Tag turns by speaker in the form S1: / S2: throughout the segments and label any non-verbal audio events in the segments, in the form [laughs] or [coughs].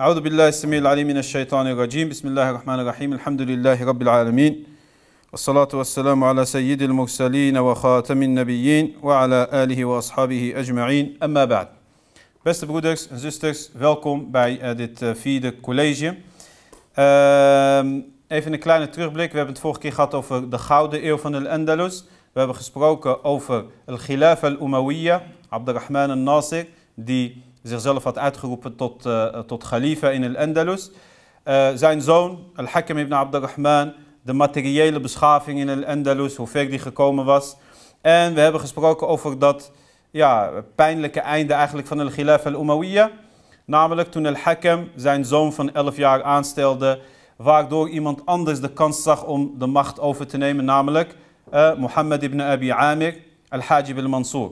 S1: أعوذ بالله السميع العليم من الشيطان الرجيم بسم الله الرحمن الرحيم الحمد لله رب العالمين والصلاة والسلام على سيد المرسلين وخاتم النبيين وعلى آله وأصحابه أجمعين أما بعد بس broeders and sisters welcome by uh, dit uh, vierde college. Uh, even een kleine terugblik. We hebben het vorige keer gehad over de Gouden Eeuw van Al-Andalus. We hebben gesproken over Al-Khilaf Al-Umawiyyah, Abdurrahman Al-Nasir, die zichzelf had uitgeroepen tot, eh, tot Khalifa in Al-Andalus. Eh, zijn zoon, Al-Hakim ibn Abdurrahman, de materiële beschaving in Al-Andalus, hoe ver die gekomen was. En we hebben gesproken over dat ja, pijnlijke einde eigenlijk van Al-Khilaf al umawiyya Namelijk toen al hakim zijn zoon van 11 jaar aanstelde, waardoor iemand anders de kans zag om de macht over te nemen, namelijk uh, Mohammed ibn Abi Amir al-Hajib al-Mansur.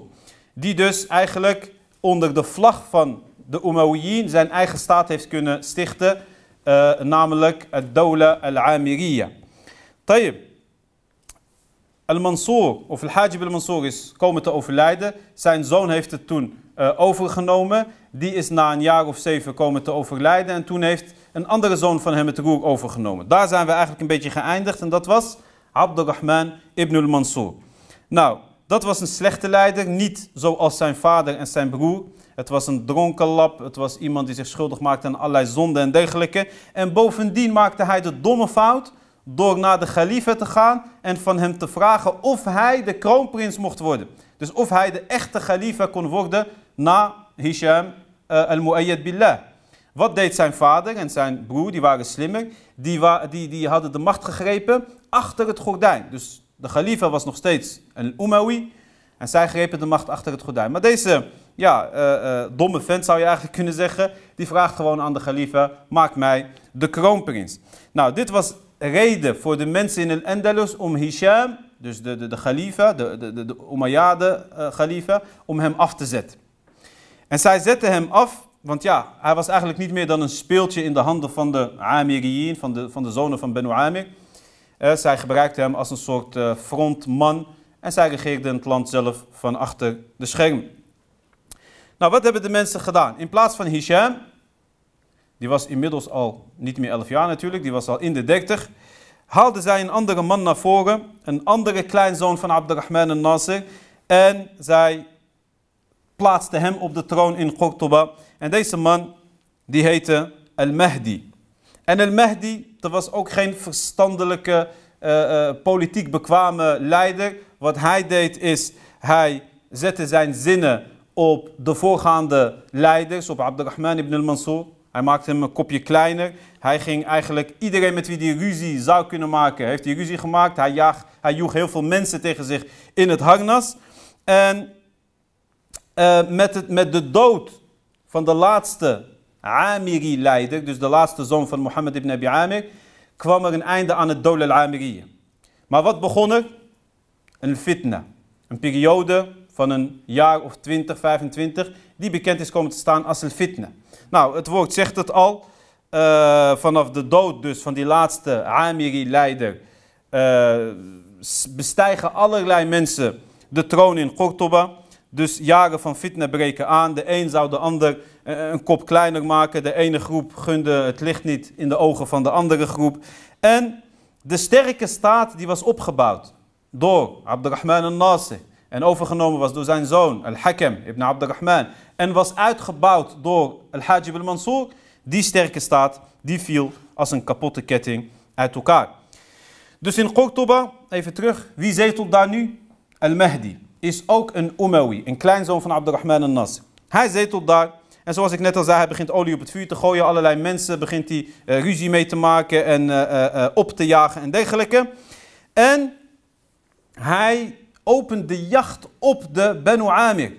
S1: Die dus eigenlijk onder de vlag van de Umayyin zijn eigen staat heeft kunnen stichten, eh, namelijk het Dawla al-Amiriyya. Tayyip, al-Mansur of al-Hajib al-Mansur is komen te overlijden. Zijn zoon heeft het toen eh, overgenomen. Die is na een jaar of zeven komen te overlijden en toen heeft een andere zoon van hem het roer overgenomen. Daar zijn we eigenlijk een beetje geëindigd en dat was Abdurrahman ibn al-Mansur. Nou, dat was een slechte leider, niet zoals zijn vader en zijn broer. Het was een dronken lap, het was iemand die zich schuldig maakte aan allerlei zonden en dergelijke. En bovendien maakte hij de domme fout door naar de galife te gaan en van hem te vragen of hij de kroonprins mocht worden. Dus of hij de echte galife kon worden na Hisham eh, al-Mu'ayyad billah. Wat deed zijn vader en zijn broer, die waren slimmer, die, die, die hadden de macht gegrepen achter het gordijn. Dus de Khalifa was nog steeds een Umawi. En zij grepen de macht achter het gordijn. Maar deze ja, eh, eh, domme vent zou je eigenlijk kunnen zeggen. Die vraagt gewoon aan de Khalifa: maak mij de kroonprins. Nou, dit was reden voor de mensen in el Andalus om Hisham, dus de, de, de Khalifa, de, de, de Umayyade uh, Khalifa, om hem af te zetten. En zij zetten hem af, want ja, hij was eigenlijk niet meer dan een speeltje in de handen van de Amiriyin, van de, van de zonen van Benu Amir. Eh, zij gebruikten hem als een soort eh, frontman en zij regeerde het land zelf van achter de scherm. Nou, wat hebben de mensen gedaan? In plaats van Hisham, die was inmiddels al niet meer 11 jaar natuurlijk, die was al in de 30, haalden zij een andere man naar voren, een andere kleinzoon van Abdurrahman en Nasser, en zij plaatsten hem op de troon in Cordoba. En deze man, die heette Al-Mahdi. En El Mehdi, dat was ook geen verstandelijke, eh, eh, politiek bekwame leider. Wat hij deed is, hij zette zijn zinnen op de voorgaande leiders, op Abdurrahman ibn al-Mansur. Hij maakte hem een kopje kleiner. Hij ging eigenlijk iedereen met wie hij ruzie zou kunnen maken, heeft hij ruzie gemaakt. Hij, jaag, hij joeg heel veel mensen tegen zich in het harnas. En eh, met, het, met de dood van de laatste Amiri leider, dus de laatste zoon van Mohammed ibn Abi Amir, kwam er een einde aan het Dole al amiriën Maar wat begon er? Een fitna. Een periode van een jaar of 20, 25, die bekend is komen te staan als een fitna Nou, het woord zegt het al. Eh, vanaf de dood dus van die laatste Amiri-leider uh, eh, bestijgen allerlei mensen de troon in Cordoba. Dus jaren van fitna breken aan. De een zou de ander eh, een kop kleiner maken. De ene groep gunde het licht niet in de ogen van de andere groep. En de sterke staat die was opgebouwd door Abdurrahman al-Nasir. En overgenomen was door zijn zoon al-Hakam ibn Abdurrahman. En was uitgebouwd door al-Hajib al-Mansur. Die sterke staat die viel als een kapotte ketting uit elkaar. Dus in Qurtuba, even terug, wie zetelt daar nu? Al-Mahdi is ook een Umawi, een kleinzoon van Abdurrahman al-Nasr. Hij zetelt daar. En zoals ik net al zei, hij begint olie op het vuur te gooien. Allerlei mensen begint hij eh, ruzie mee te maken en eh, eh, op te jagen en dergelijke. En hij opent de jacht op de Banu Amir.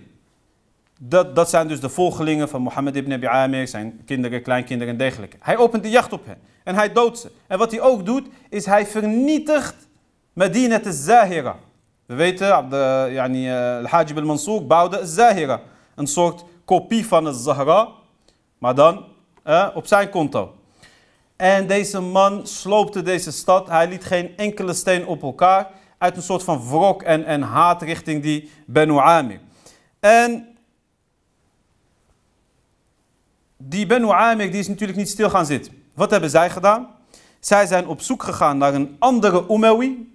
S1: Dat, dat zijn dus de volgelingen van Mohammed ibn Abi Amir, zijn kinderen, kleinkinderen en dergelijke. Hij opent de jacht op hen en hij doodt ze. En wat hij ook doet, is hij vernietigt Medina de Zahira. We weten, de, eh, yani, eh, Al-Hajib al-Mansour bouwde Zahira. Een soort kopie van het Zahra, maar dan eh, op zijn konto. En deze man sloopte deze stad. Hij liet geen enkele steen op elkaar. Uit een soort van wrok en, en haat richting die Benu Amir. En die Benu Amir die is natuurlijk niet stil gaan zitten. Wat hebben zij gedaan? Zij zijn op zoek gegaan naar een andere Umawi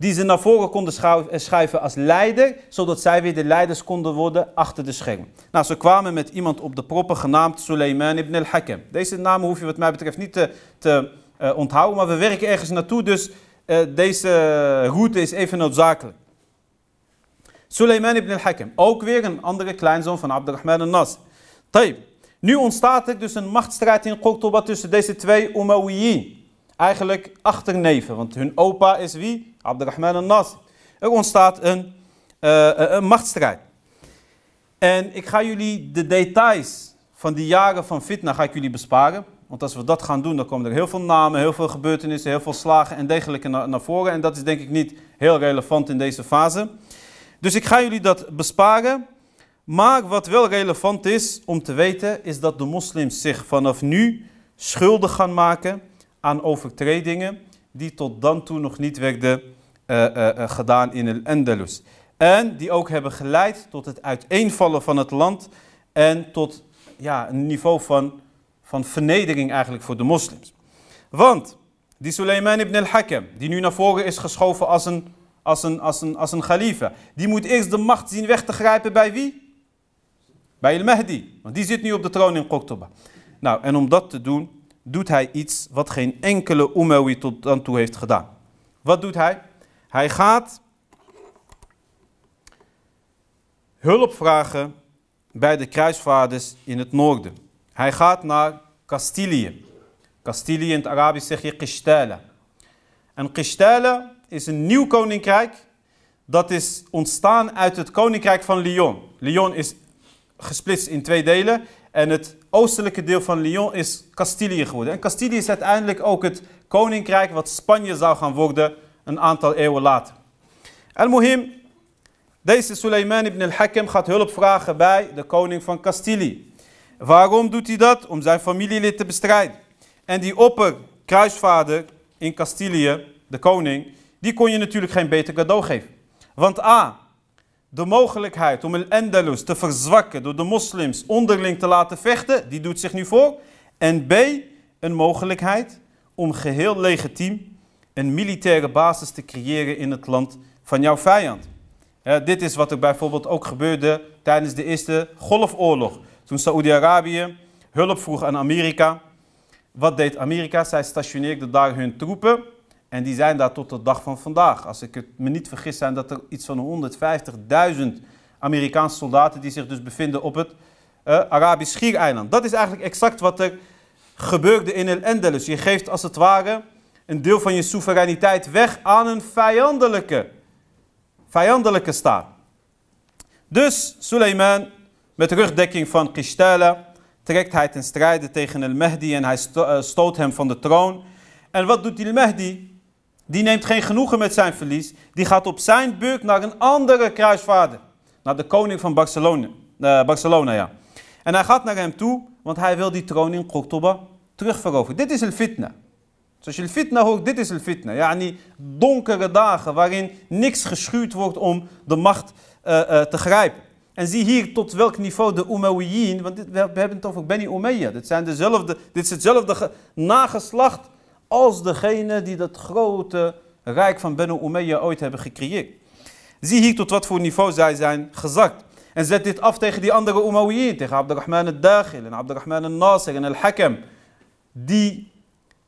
S1: die ze naar voren konden eh, schuiven als leider, zodat zij weer de leiders konden worden achter de scherm. Nou, ze kwamen met iemand op de proppen genaamd Suleiman ibn al hakim Deze naam hoef je wat mij betreft niet te, te eh, onthouden, maar we werken ergens naartoe, dus eh, deze route is even noodzakelijk. Suleiman ibn al hakim ook weer een andere kleinzoon van Abdurrahman al-Nasr. Nu ontstaat er dus een machtsstrijd in Cordoba tussen deze twee Umayyaden eigenlijk achterneven. Want hun opa is wie? Abdurrahman al-Nasir. Er ontstaat een, uh, een machtsstrijd. En ik ga jullie de details van die jaren van fitna ga ik jullie besparen. Want als we dat gaan doen, dan komen er heel veel namen, heel veel gebeurtenissen, heel veel slagen en dergelijke naar, naar voren. En dat is denk ik niet heel relevant in deze fase. Dus ik ga jullie dat besparen. Maar wat wel relevant is om te weten, is dat de moslims zich vanaf nu schuldig gaan maken aan overtredingen die tot dan toe nog niet werden eh, eh, eh, gedaan in el Andalus. En die ook hebben geleid tot het uiteenvallen van het land en tot ja, een niveau van, van vernedering eigenlijk voor de moslims. Want die Suleiman ibn al Hakem die nu naar voren is geschoven als een, als, een, als, een, als een khalifa, die moet eerst de macht zien weg te grijpen bij wie? Bij el-Mahdi, want die zit nu op de troon in Qurtuba. Nou, en om dat te doen doet hij iets wat geen enkele Umawi tot dan toe heeft gedaan. Wat doet hij? Hij gaat hulp vragen bij de kruisvaarders in het noorden. Hij gaat naar Castilië. Castilië in het Arabisch zeg je Qishtala. En Qishtala is een nieuw koninkrijk. Dat is ontstaan uit het koninkrijk van Lyon. Lyon is gesplitst in twee delen. En het oostelijke deel van Lyon is Castilië geworden. En Castilië is uiteindelijk ook het koninkrijk wat Spanje zou gaan worden een aantal eeuwen later. El Mohim, deze Suleiman ibn al hakim gaat hulp vragen bij de koning van Castilië. Waarom doet hij dat? Om zijn familielid te bestrijden. En die opperkruisvader in Castilië, de koning, die kon je natuurlijk geen beter cadeau geven. Want A, de mogelijkheid om Al-Andalus te verzwakken door de moslims onderling te laten vechten, die doet zich nu voor. En B, een mogelijkheid om geheel legitiem een militaire basis te creëren in het land van jouw vijand. dit is wat er bijvoorbeeld ook gebeurde tijdens de Eerste Golfoorlog. Toen Saoedi-Arabië hulp vroeg aan Amerika. Wat deed Amerika? Zij stationeerden daar hun troepen en die zijn daar tot de dag van vandaag. Als ik het me niet vergis, zijn dat er iets van 150.000 Amerikaanse soldaten die zich dus bevinden op het eh, Arabisch Schiereiland. Dat is eigenlijk exact wat er gebeurde in El Endelus. Je geeft als het ware een deel van je soevereiniteit weg aan een vijandelijke, vijandelijke staat. Dus Suleiman, met rugdekking van Qishtala, trekt hij ten strijde tegen El Mahdi en hij eh, stoot hem van de troon. En wat doet El Mahdi? die neemt geen genoegen met zijn verlies. Die gaat op zijn beurt naar een andere kruisvaarder. Naar de koning van Barcelona. Eh, Barcelona ja. En hij gaat naar hem toe, want hij wil die troon in Cordoba terugveroveren. Dit is een fitna. Zoals je fitna hoort, dit is een fitna. Ja, die donkere dagen waarin niks geschuurd wordt om de macht eh, eh, te grijpen. En zie hier tot welk niveau de Umayyin, want we hebben het over Beni Umayya. Dit, zijn dezelfde, dit is hetzelfde nageslacht als degene die dat grote rijk van Benno Umayya ooit hebben gecreëerd. Zie hier tot wat voor niveau zij zijn gezakt. En zet dit af tegen die andere Umayyin, tegen Abdurrahman al-Dakhil en Abdurrahman al-Nasir en al-Hakam. Die,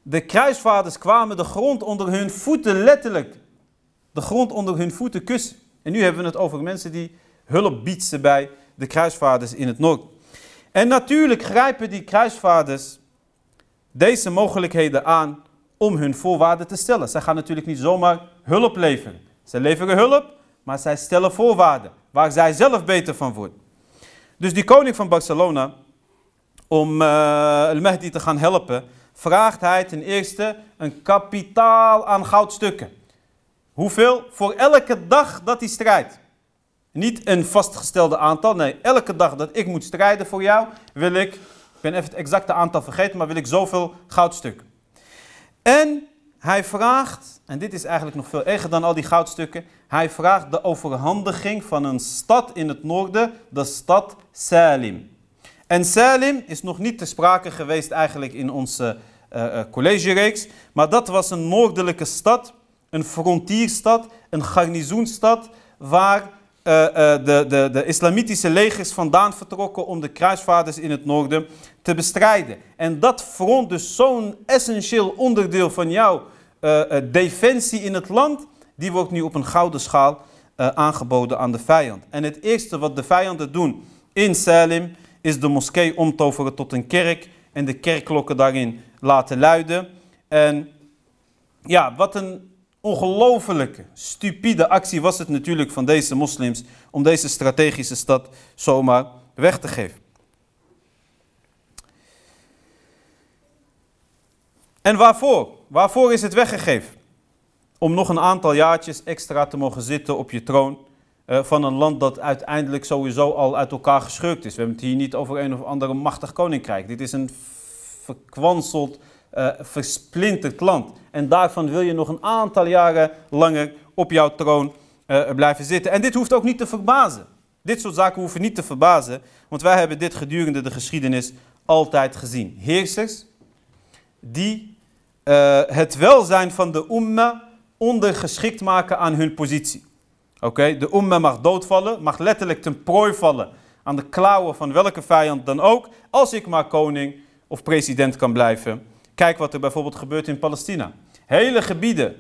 S1: de kruisvaders kwamen de grond onder hun voeten letterlijk. De grond onder hun voeten kussen. En nu hebben we het over mensen die hulp bieden bij de kruisvaders in het noord. En natuurlijk grijpen die kruisvaders deze mogelijkheden aan om hun voorwaarden te stellen. Zij gaan natuurlijk niet zomaar hulp leveren. Zij leveren hulp, maar zij stellen voorwaarden waar zij zelf beter van wordt. Dus die koning van Barcelona, om uh, eh, El-Mahdi te gaan helpen, vraagt hij ten eerste een kapitaal aan goudstukken. Hoeveel? Voor elke dag dat hij strijdt. Niet een vastgestelde aantal, nee, elke dag dat ik moet strijden voor jou, wil ik, ik ben even het exacte aantal vergeten, maar wil ik zoveel goudstukken. En hij vraagt, en dit is eigenlijk nog veel erger dan al die goudstukken, hij vraagt de overhandiging van een stad in het noorden, de stad Salim. En Salim is nog niet te sprake geweest eigenlijk in onze uh, collegereeks, maar dat was een noordelijke stad, een frontierstad, een garnizoenstad, waar eh, eh, de, de, de islamitische legers vandaan vertrokken om de kruisvaarders in het noorden te bestrijden. En dat front dus zo'n essentieel onderdeel van jouw eh, defensie in het land, die wordt nu op een gouden schaal aangeboden aan de vijand. En het eerste wat de vijanden doen in Salim is de moskee omtoveren tot een kerk en de kerkklokken daarin laten luiden. En ja, wat een ongelofelijke, stupide actie was het natuurlijk van deze moslims om deze strategische stad zomaar weg te geven. En waarvoor? Waarvoor is het weggegeven? Om nog een aantal jaartjes extra te mogen zitten op je troon eh, van een land dat uiteindelijk sowieso al uit elkaar gescheurd is. We hebben het hier niet over een of andere machtig koninkrijk. Dit is een verkwanseld eh, versplinterd land. En daarvan wil je nog een aantal jaren langer op jouw troon eh, blijven zitten. En dit hoeft ook niet te verbazen. Dit soort zaken hoeven niet te verbazen, want wij hebben dit gedurende de geschiedenis altijd gezien. Heersers die eh, het welzijn van de umma ondergeschikt maken aan hun positie. Oké, De umma mag doodvallen, mag letterlijk ten prooi vallen aan de klauwen van welke vijand dan ook, als ik maar koning of president kan blijven Kijk wat er bijvoorbeeld gebeurt in Palestina. Hele gebieden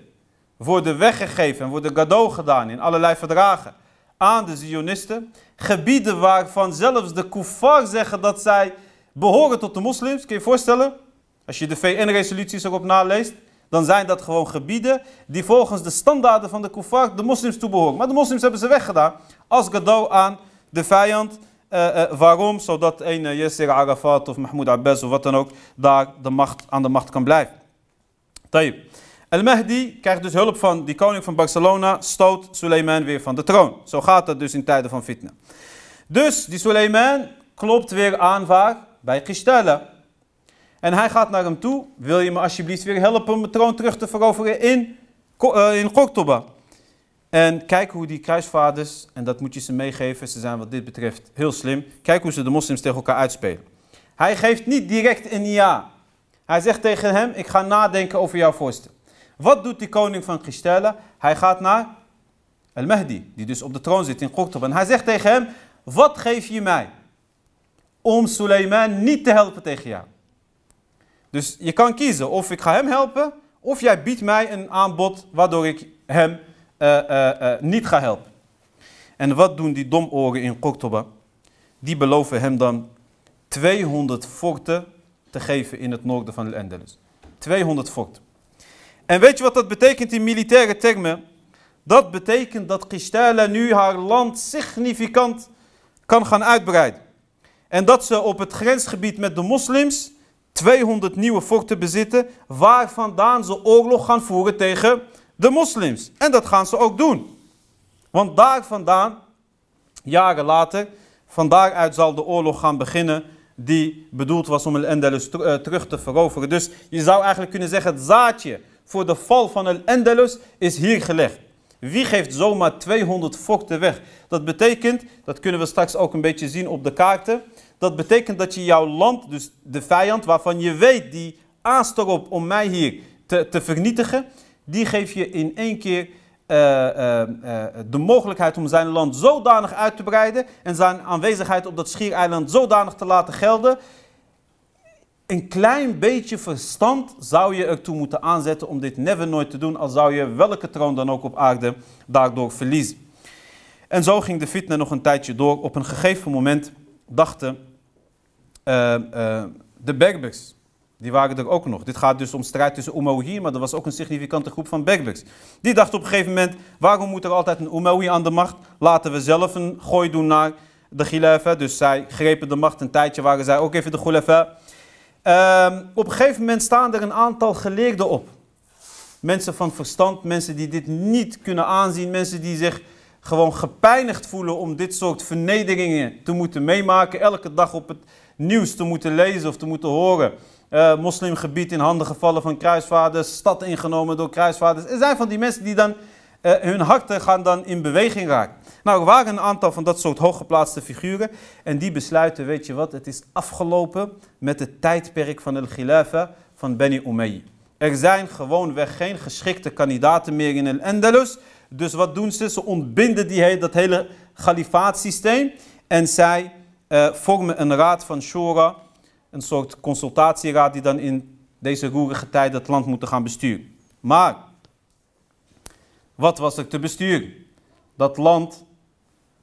S1: worden weggegeven en worden cadeau gedaan in allerlei verdragen aan de Zionisten. Gebieden waarvan zelfs de kuffar zeggen dat zij behoren tot de moslims. Kun je je voorstellen? Als je de VN-resoluties erop naleest, dan zijn dat gewoon gebieden die volgens de standaarden van de kuffar de moslims toebehoren. Maar de moslims hebben ze weggedaan als cadeau aan de vijand eh, eh, waarom? Zodat een eh, Yasser Arafat of Mahmoud Abbas of wat dan ook daar de macht, aan de macht kan blijven. Tayyip. El mahdi krijgt dus hulp van die koning van Barcelona, stoot Suleiman weer van de troon. Zo gaat dat dus in tijden van fitna. Dus die Suleiman klopt weer aan Bij Qishtala. En hij gaat naar hem toe, wil je me alsjeblieft weer helpen om de troon terug te veroveren in, in Cordoba? En kijk hoe die kruisvaders, en dat moet je ze meegeven, ze zijn wat dit betreft heel slim. Kijk hoe ze de moslims tegen elkaar uitspelen. Hij geeft niet direct een ja. Hij zegt tegen hem, ik ga nadenken over jouw voorstel. Wat doet die koning van Christelle? Hij gaat naar Al-Mahdi, die dus op de troon zit in Qurtub. En hij zegt tegen hem, wat geef je mij om Suleiman niet te helpen tegen jou? Dus je kan kiezen of ik ga hem helpen, of jij biedt mij een aanbod waardoor ik hem eh, eh, eh, niet gaan helpen. En wat doen die domoren in Cordoba? Die beloven hem dan 200 forten te geven in het noorden van Al-Andalus. 200 forten. En weet je wat dat betekent in militaire termen? Dat betekent dat Qistala nu haar land significant kan gaan uitbreiden. En dat ze op het grensgebied met de moslims 200 nieuwe forten bezitten, waar vandaan ze oorlog gaan voeren tegen de moslims. En dat gaan ze ook doen. Want daar vandaan, jaren later, van daaruit zal de oorlog gaan beginnen die bedoeld was om el Endelus eh, terug te veroveren. Dus je zou eigenlijk kunnen zeggen, het zaadje voor de val van een Endelus is hier gelegd. Wie geeft zomaar 200 fokten weg? Dat betekent, dat kunnen we straks ook een beetje zien op de kaarten. Dat betekent dat je jouw land, dus de vijand waarvan je weet, die aast erop om mij hier te, te vernietigen die geeft je in één keer eh, eh, eh, de mogelijkheid om zijn land zodanig uit te breiden en zijn aanwezigheid op dat schiereiland zodanig te laten gelden. Een klein beetje verstand zou je ertoe moeten aanzetten om dit never nooit te doen, al zou je welke troon dan ook op aarde daardoor verliezen. En zo ging de fitna nog een tijdje door. Op een gegeven moment dachten de Berbers, die waren er ook nog. Dit gaat dus om strijd tussen Umayyads, maar er was ook een significante groep van Berbers. Die dachten op een gegeven moment, waarom moet er altijd een Umayya aan de macht? Laten we zelf een gooi doen naar de Khilafah. Dus zij grepen de macht. Een tijdje waren zij ook even de Khilafah. Ehm, op een gegeven moment staan er een aantal geleerden op. Mensen van verstand, mensen die dit niet kunnen aanzien, mensen die zich gewoon gepijnigd voelen om dit soort vernederingen te moeten meemaken, elke dag op het nieuws te moeten lezen of te moeten horen. Eh, moslimgebied in handen gevallen van kruisvaarders, stad ingenomen door kruisvaarders. Er zijn van die mensen die dan eh, hun harten gaan dan in beweging raken. Nou, er waren een aantal van dat soort hooggeplaatste figuren en die besluiten, weet je wat, het is afgelopen met het tijdperk van el khilafa van Beni Umayy. Er zijn gewoonweg geen geschikte kandidaten meer in el Andalus. Dus wat doen ze? Ze ontbinden die, dat hele galifaatsysteem. en zij eh, vormen een raad van shura een soort consultatieraad die dan in deze roerige tijd het land moeten gaan besturen. Maar wat was er te besturen? Dat land,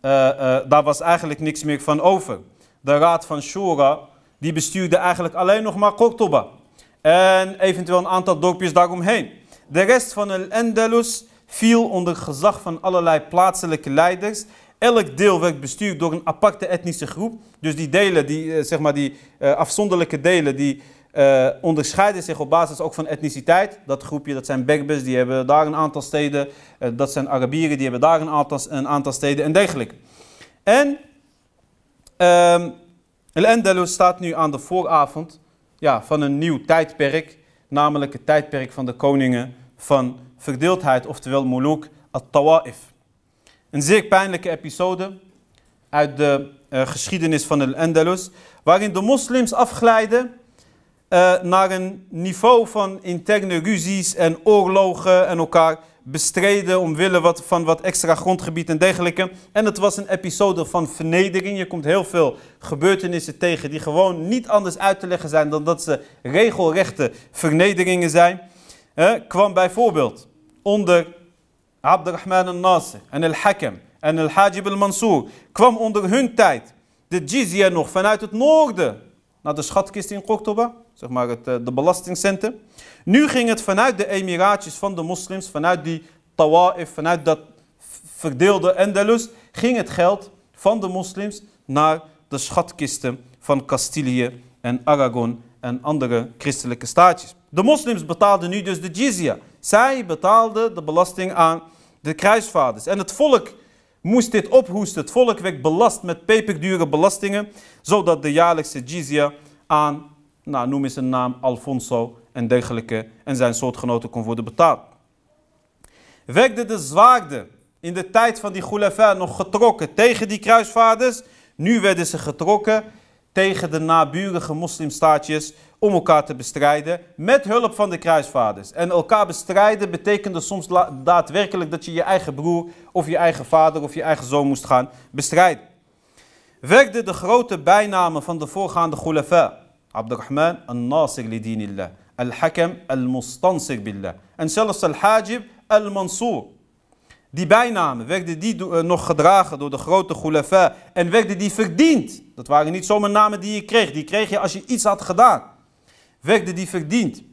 S1: eh, eh, daar was eigenlijk niks meer van over. De raad van Shura, die bestuurde eigenlijk alleen nog maar Cordoba. En eventueel een aantal dorpjes daaromheen. De rest van El Endelus viel onder gezag van allerlei plaatselijke leiders Elk deel werd bestuurd door een aparte etnische groep. Dus die delen, die, eh, zeg maar die eh, afzonderlijke delen, die eh, onderscheiden zich op basis ook van etniciteit. Dat groepje, dat zijn Berbers, die hebben daar een aantal steden. dat zijn Arabieren, die hebben daar een aantal, een aantal steden en dergelijke. En um, El Andalus staat nu aan de vooravond ja, van een nieuw tijdperk. Namelijk het tijdperk van de koningen van verdeeldheid, oftewel Muluk al-Tawa'if. Een zeer pijnlijke episode uit de eh, geschiedenis van de Andalus, waarin de moslims afglijden eh, naar een niveau van interne ruzies en oorlogen en elkaar bestreden omwille wat, van wat extra grondgebied en dergelijke. En het was een episode van vernedering. Je komt heel veel gebeurtenissen tegen die gewoon niet anders uit te leggen zijn dan dat ze regelrechte vernederingen zijn. Eh, kwam bijvoorbeeld onder Abd al-Rahman al-Nasir en al hakim en al-Hajib al-Mansur kwam onder hun tijd de jizya nog vanuit het noorden naar de schatkist in Cordoba, zeg maar het, eh, de belastingcentrum. Nu ging het vanuit de emiraatjes van de moslims, vanuit die tawa'if, vanuit dat verdeelde Andalus, ging het geld van de moslims naar de schatkisten van Castilië en Aragon en andere christelijke staatjes. De moslims betaalden nu dus de jizya. Zij betaalden de belasting aan de kruisvaders. En het volk moest dit ophoesten. Het volk werd belast met peperdure belastingen, zodat de jaarlijkse jizya aan, nou, noem eens een naam, Alfonso en dergelijke en zijn soortgenoten kon worden betaald. Werden de zwaarden in de tijd van die Goulafa nog getrokken tegen die kruisvaarders? Nu werden ze getrokken tegen de naburige moslimstaatjes om elkaar te bestrijden met hulp van de kruisvaders. En elkaar bestrijden betekende soms daadwerkelijk dat je je eigen broer of je eigen vader of je eigen zoon moest gaan bestrijden. Werden de grote bijnamen van de voorgaande khulafa, Abdurrahman al-Nasir lidinillah, al-Hakam al-Mustansir billah en zelfs al-Hajib al-Mansur. Die bijnamen werden die eh, nog gedragen door de grote khulafa en werden die verdiend dat waren niet zomaar namen die je kreeg. Die kreeg je als je iets had gedaan. Werden die verdiend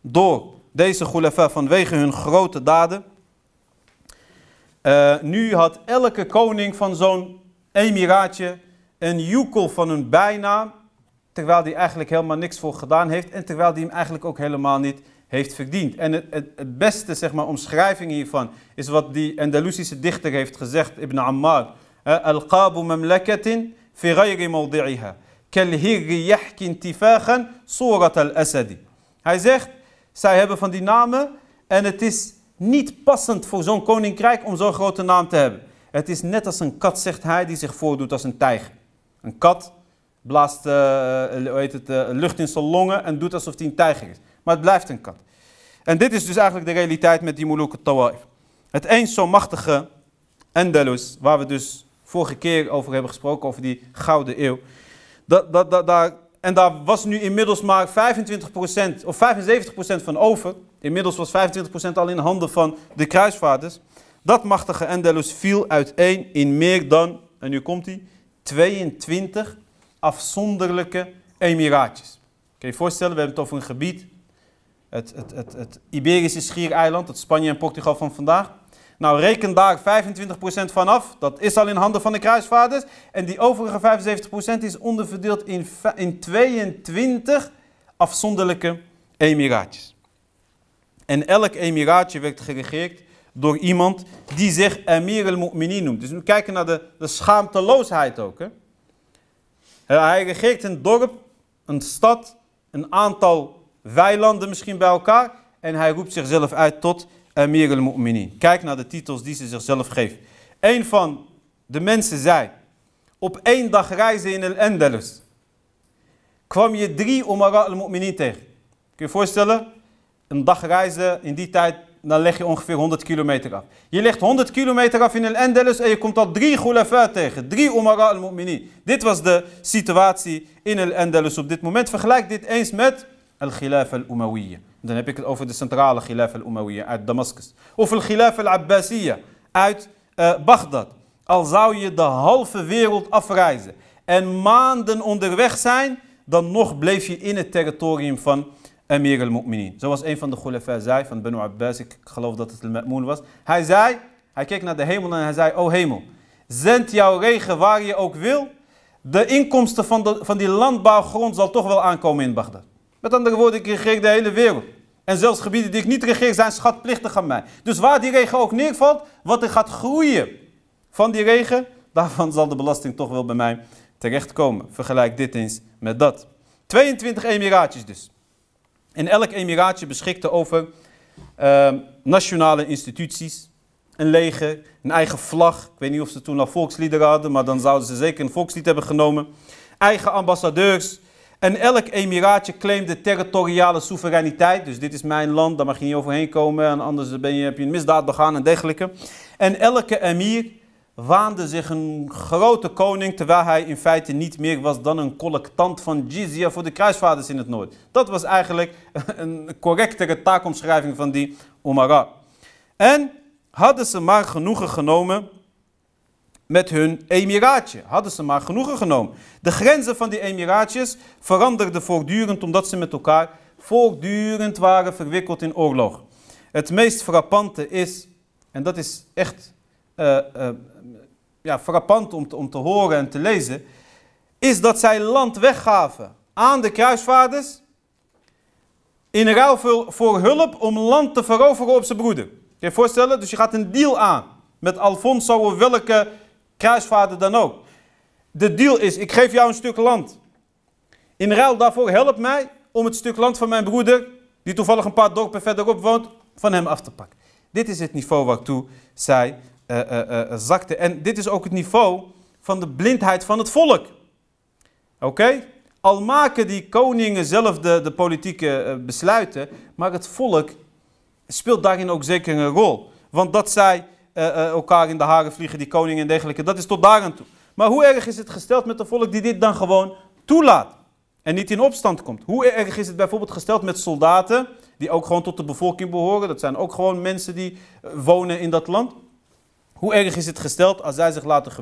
S1: door deze Khulafa vanwege hun grote daden. Eh, nu had elke koning van zo'n emiraatje een joekel van een bijnaam. Terwijl die eigenlijk helemaal niks voor gedaan heeft. En terwijl die hem eigenlijk ook helemaal niet heeft verdiend. En het, het, beste zeg maar, omschrijving hiervan is wat die Andalusische dichter heeft gezegd, Ibn Ammar. Eh, Al-Qabu Mamlakatin في غير موضعها يحكي انتفاخا Hij zegt, zij hebben van die namen en het is niet passend voor zo'n koninkrijk om zo'n grote naam te hebben. Het is net als een kat, zegt hij, die zich voordoet als een tijger. Een kat blaast weet eh, eh, het, eh, lucht in zijn longen en doet alsof hij een tijger is. Maar het blijft een kat. En dit is dus eigenlijk de realiteit met die Muluk Het eens zo machtige Andalus, waar we dus vorige keer over hebben gesproken, over die Gouden Eeuw. Dat, dat, dat, en daar was nu inmiddels maar 25% of 75% van over. Inmiddels was 25% al in handen van de kruisvaarders. Dat machtige Endelus viel uiteen in meer dan, en nu komt hij, 22 afzonderlijke emiraatjes. Kun je je voorstellen, we hebben het over een gebied, het, het, het, het Iberische schiereiland, het Spanje en Portugal van vandaag. Nou, reken daar 25% van af. Dat is al in handen van de kruisvaders. En die overige 75% is onderverdeeld in, in 22 afzonderlijke emiraatjes. En elk emiraatje werd geregeerd door iemand die zich Emir al-Mu'minin noemt. Dus we kijken naar de, de schaamteloosheid ook. Hè? Hij regeert een dorp, een stad, een aantal weilanden misschien bij elkaar. En hij roept zichzelf uit tot Amir al Kijk naar de titels die ze zichzelf geeft. Een van de mensen zei, op één dag reizen in Al-Andalus kwam je drie Omara al-Mu'minin tegen. Kun je je voorstellen? Een dag reizen in die tijd, dan leg je ongeveer 100 kilometer af. Je legt 100 kilometer af in Al-Andalus en je komt al drie Ghulafa tegen. Drie Omara al-Mu'minin. Dit was de situatie in Al-Andalus op dit moment. Vergelijk dit eens met Al-Khilaf al-Umawiyyah. Dan heb ik het over de centrale Khilaf al-Umayyah uit Damascus. Of de Khilaf al-Abbasiyah uit uh, eh, Bagdad. Al zou je de halve wereld afreizen en maanden onderweg zijn, dan nog bleef je in het territorium van Amir al-Mu'minin. Zoals een van de Khulafa zei, van Banu Abbas, ik geloof dat het al-Ma'moon was. Hij zei, hij keek naar de hemel en hij zei, o hemel, zend jouw regen waar je ook wil. De inkomsten van, de, van die landbouwgrond zal toch wel aankomen in Bagdad. Met andere woorden, ik regeer de hele wereld. En zelfs gebieden die ik niet regeer zijn schatplichtig aan mij. Dus waar die regen ook neervalt, wat er gaat groeien van die regen, daarvan zal de belasting toch wel bij mij terechtkomen. Vergelijk dit eens met dat. 22 emiraatjes dus. En elk emiraatje beschikte over ehm, nationale instituties, een leger, een eigen vlag. Ik weet niet of ze toen al volksliederen hadden, maar dan zouden ze zeker een volkslied hebben genomen. Eigen ambassadeurs, en elk emiraatje claimde territoriale soevereiniteit. Dus dit is mijn land, daar mag je niet overheen komen. En anders ben je, heb je een misdaad begaan en dergelijke. En elke emir waande zich een grote koning, terwijl hij in feite niet meer was dan een collectant van jizya voor de kruisvaders in het noord. Dat was eigenlijk [laughs] een correctere taakomschrijving van die Omara. En hadden ze maar genoegen genomen met hun emiraatje. Hadden ze maar genoegen genomen. De grenzen van die emiraatjes veranderden voortdurend omdat ze met elkaar voortdurend waren verwikkeld in oorlog. Het meest frappante is, en dat is echt eh, eh, ja, frappant om te, om te horen en te lezen, is dat zij land weggaven aan de kruisvaarders in ruil voor hulp om land te veroveren op zijn broeder. Kun je je voorstellen? Dus je gaat een deal aan met Alfonso of welke Kruisvader dan ook. De deal is, ik geef jou een stuk land. In ruil daarvoor help mij om het stuk land van mijn broeder, die toevallig een paar dorpen verderop woont, van hem af te pakken. Dit is het niveau waartoe zij uh, zakte. En dit is ook het niveau van de blindheid van het volk. Oké? Al maken die koningen zelf de, de politieke besluiten, maar het volk speelt daarin ook zeker een rol. Want dat zij eh, eh, elkaar in de haren vliegen, die koning en dergelijke. Dat is tot daar aan toe. Maar hoe erg is het gesteld met de volk die dit dan gewoon toelaat en niet in opstand komt? Hoe erg is het bijvoorbeeld gesteld met soldaten die ook gewoon tot de bevolking behoren? Dat zijn ook gewoon mensen die eh, wonen in dat land. Hoe erg is het gesteld als zij zich laten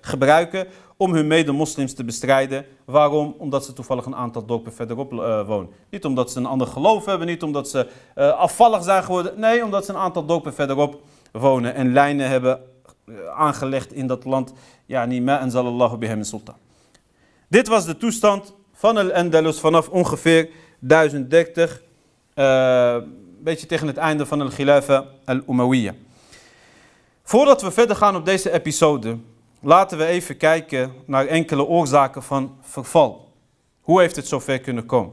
S1: gebruiken om hun mede-moslims te bestrijden? Waarom? Omdat ze toevallig een aantal dorpen verderop wonen. Niet omdat ze een ander geloof hebben, niet omdat ze afvallig zijn geworden. Nee, omdat ze een aantal dorpen verderop wonen en lijnen hebben eh, aangelegd in dat land. Ja, Yani ma anzalallahu bihem sultan. Dit was de toestand van Al-Andalus vanaf ongeveer 1030, eh, een beetje tegen het einde van Al-Khilafa Al-Umawiyyah. Voordat we verder gaan op deze episode, laten we even kijken naar enkele oorzaken van verval. Hoe heeft het zover kunnen komen?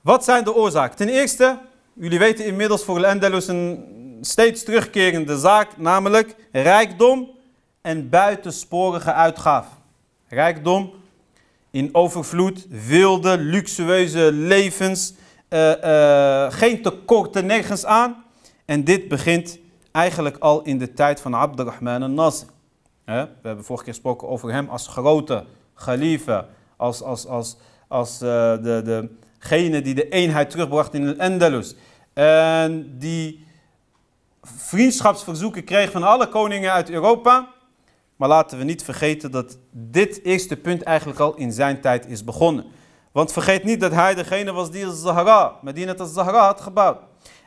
S1: Wat zijn de oorzaken? Ten eerste Jullie weten inmiddels voor Al-Andalus een steeds terugkerende zaak, namelijk rijkdom en buitensporige uitgave. Rijkdom in overvloed, wilde, luxueuze levens, eh, eh, geen tekorten nergens aan. En dit begint eigenlijk al in de tijd van Abdurrahman al-Nasr. Eh, we hebben vorige keer gesproken over hem als grote geliefde, als, als, als, als eh, de, de, Degene die de eenheid terugbracht in Al-Andalus. En die vriendschapsverzoeken kreeg van alle koningen uit Europa. Maar laten we niet vergeten dat dit eerste punt eigenlijk al in zijn tijd is begonnen. Want vergeet niet dat hij degene was die Zahra, Medina de zahra had gebouwd.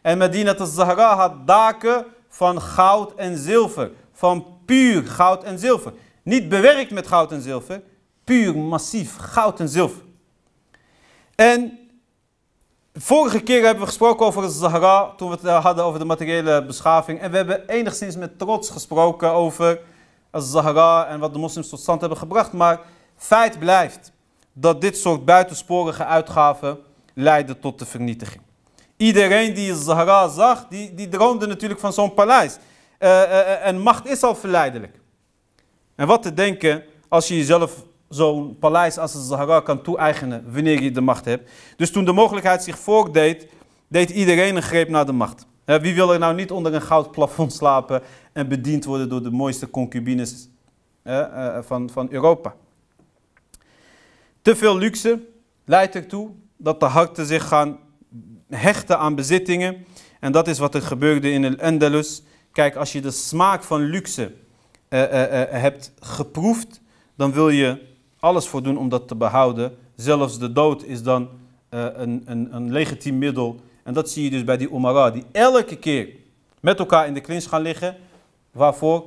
S1: En Medina de zahra had daken van goud en zilver. Van puur goud en zilver. Niet bewerkt met goud en zilver, puur massief goud en zilver. En Vorige keer hebben we gesproken over de Zahra, toen we het eh, hadden over de materiële beschaving. En we hebben enigszins met trots gesproken over Zahra en wat de moslims tot stand hebben gebracht. Maar feit blijft dat dit soort buitensporige uitgaven leiden tot de vernietiging. Iedereen die Zahra zag, die, die droomde natuurlijk van zo'n paleis. Eh, eh, en macht is al verleidelijk. En wat te denken als je jezelf zo'n paleis als het Zahra kan toe-eigenen wanneer je de macht hebt. Dus toen de mogelijkheid zich voordeed, deed iedereen een greep naar de macht. Wie wil er nou niet onder een goud plafond slapen en bediend worden door de mooiste concubines eh, van, Europa? Te veel luxe leidt ertoe dat de harten zich gaan hechten aan bezittingen. En dat is wat er gebeurde in El Endelus. Kijk, als je de smaak van luxe eh, eh, hebt geproefd, dan wil je alles voor doen om dat te behouden. Zelfs de dood is dan eh, een, een, een legitiem middel. En dat zie je dus bij die Umara, die elke keer met elkaar in de klins gaan liggen. Waarvoor?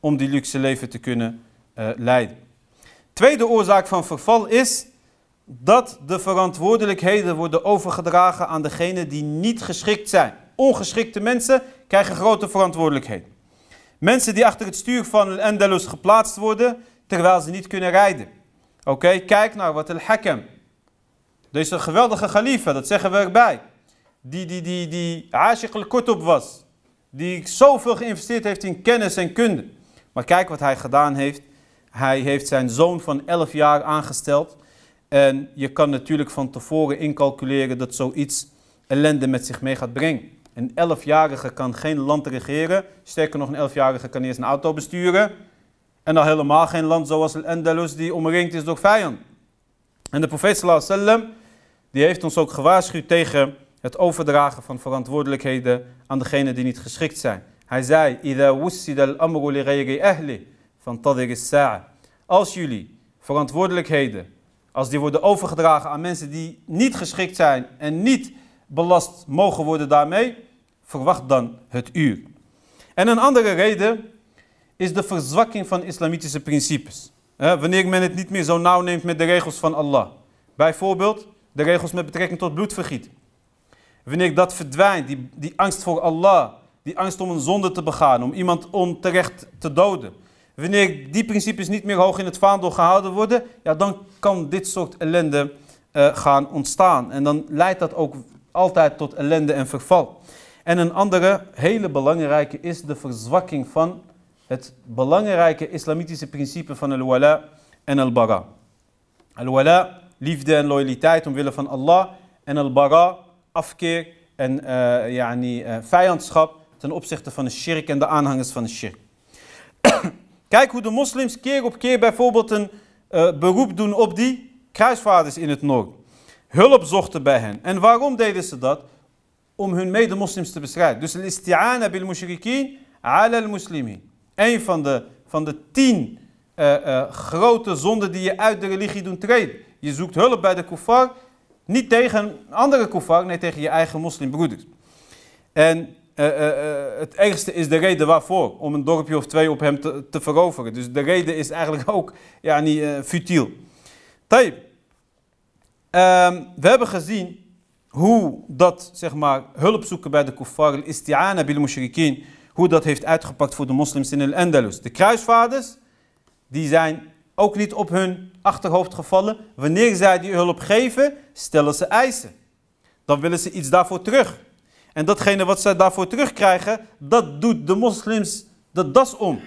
S1: Om die luxe leven te kunnen eh, leiden. Tweede oorzaak van verval is dat de verantwoordelijkheden worden overgedragen aan degenen die niet geschikt zijn. Ongeschikte mensen krijgen grote verantwoordelijkheden. Mensen die achter het stuur van Andalus geplaatst worden terwijl ze niet kunnen rijden. Oké, kijk nou wat al-Hakam. Deze geweldige khalifa, dat zeggen we erbij. Die, die, die, die Ashiq al was. Die zoveel geïnvesteerd heeft in kennis en kunde. Maar kijk wat hij gedaan heeft. Hij heeft zijn zoon van 11 jaar aangesteld. En je kan natuurlijk van tevoren incalculeren dat zoiets ellende met zich mee gaat brengen. Een 11-jarige kan geen land regeren. Sterker nog, een 11-jarige kan eerst een auto besturen. En al helemaal geen land zoals andalus die omringd is door vijanden. En de profeet sallallahu die heeft ons ook gewaarschuwd tegen het overdragen van verantwoordelijkheden aan degenen die niet geschikt zijn. Hij zei: "Idha al-amru li ahli Als jullie verantwoordelijkheden als die worden overgedragen aan mensen die niet geschikt zijn en niet belast mogen worden daarmee, verwacht dan het uur. En een andere reden is de verzwakking van islamitische principes. wanneer men het niet meer zo nauw neemt met de regels van Allah. Bijvoorbeeld de regels met betrekking tot bloedvergiet. Wanneer dat verdwijnt, die, die angst voor Allah, die angst om een zonde te begaan, om iemand onterecht te doden. Wanneer die principes niet meer hoog in het vaandel gehouden worden, ja, dan kan dit soort ellende eh, gaan ontstaan. En dan leidt dat ook altijd tot ellende en verval. En een andere hele belangrijke is de verzwakking van het belangrijke islamitische principe van al-wala en al-bara. Al-wala, liefde en loyaliteit omwille van Allah. En al-bara, afkeer en uh, yani, eh, vijandschap ten opzichte van de shirk en de aanhangers van de shirk. [coughs] Kijk hoe de moslims keer op keer bijvoorbeeld een eh, beroep doen op die kruisvaarders in het noorden. Hulp zochten bij hen. En waarom deden ze dat? Om hun mede-moslims te bestrijden. Dus al-isti'ana bil mushrikeen ala al-muslimin. Een van de, van de tien eh, eh, grote zonden die je uit de religie doet, treden. Je zoekt hulp bij de kuffar, niet tegen een andere kuffar, nee tegen je eigen moslimbroeders. En eh, het ergste is de reden waarvoor, om een dorpje of twee op hem te, veroveren. Dus de reden is eigenlijk ook ja, niet, futiel. Tayyip, ehm, we hebben gezien hoe dat zeg maar, hulp zoeken bij de kuffar, isti'ana bil mushrikin hoe dat heeft uitgepakt voor de moslims in el Andalus. De kruisvaders, die zijn ook niet op hun achterhoofd gevallen. Wanneer zij die hulp geven, stellen ze eisen. Dan willen ze iets daarvoor terug. En datgene wat zij daarvoor terugkrijgen, dat doet de moslims de das om.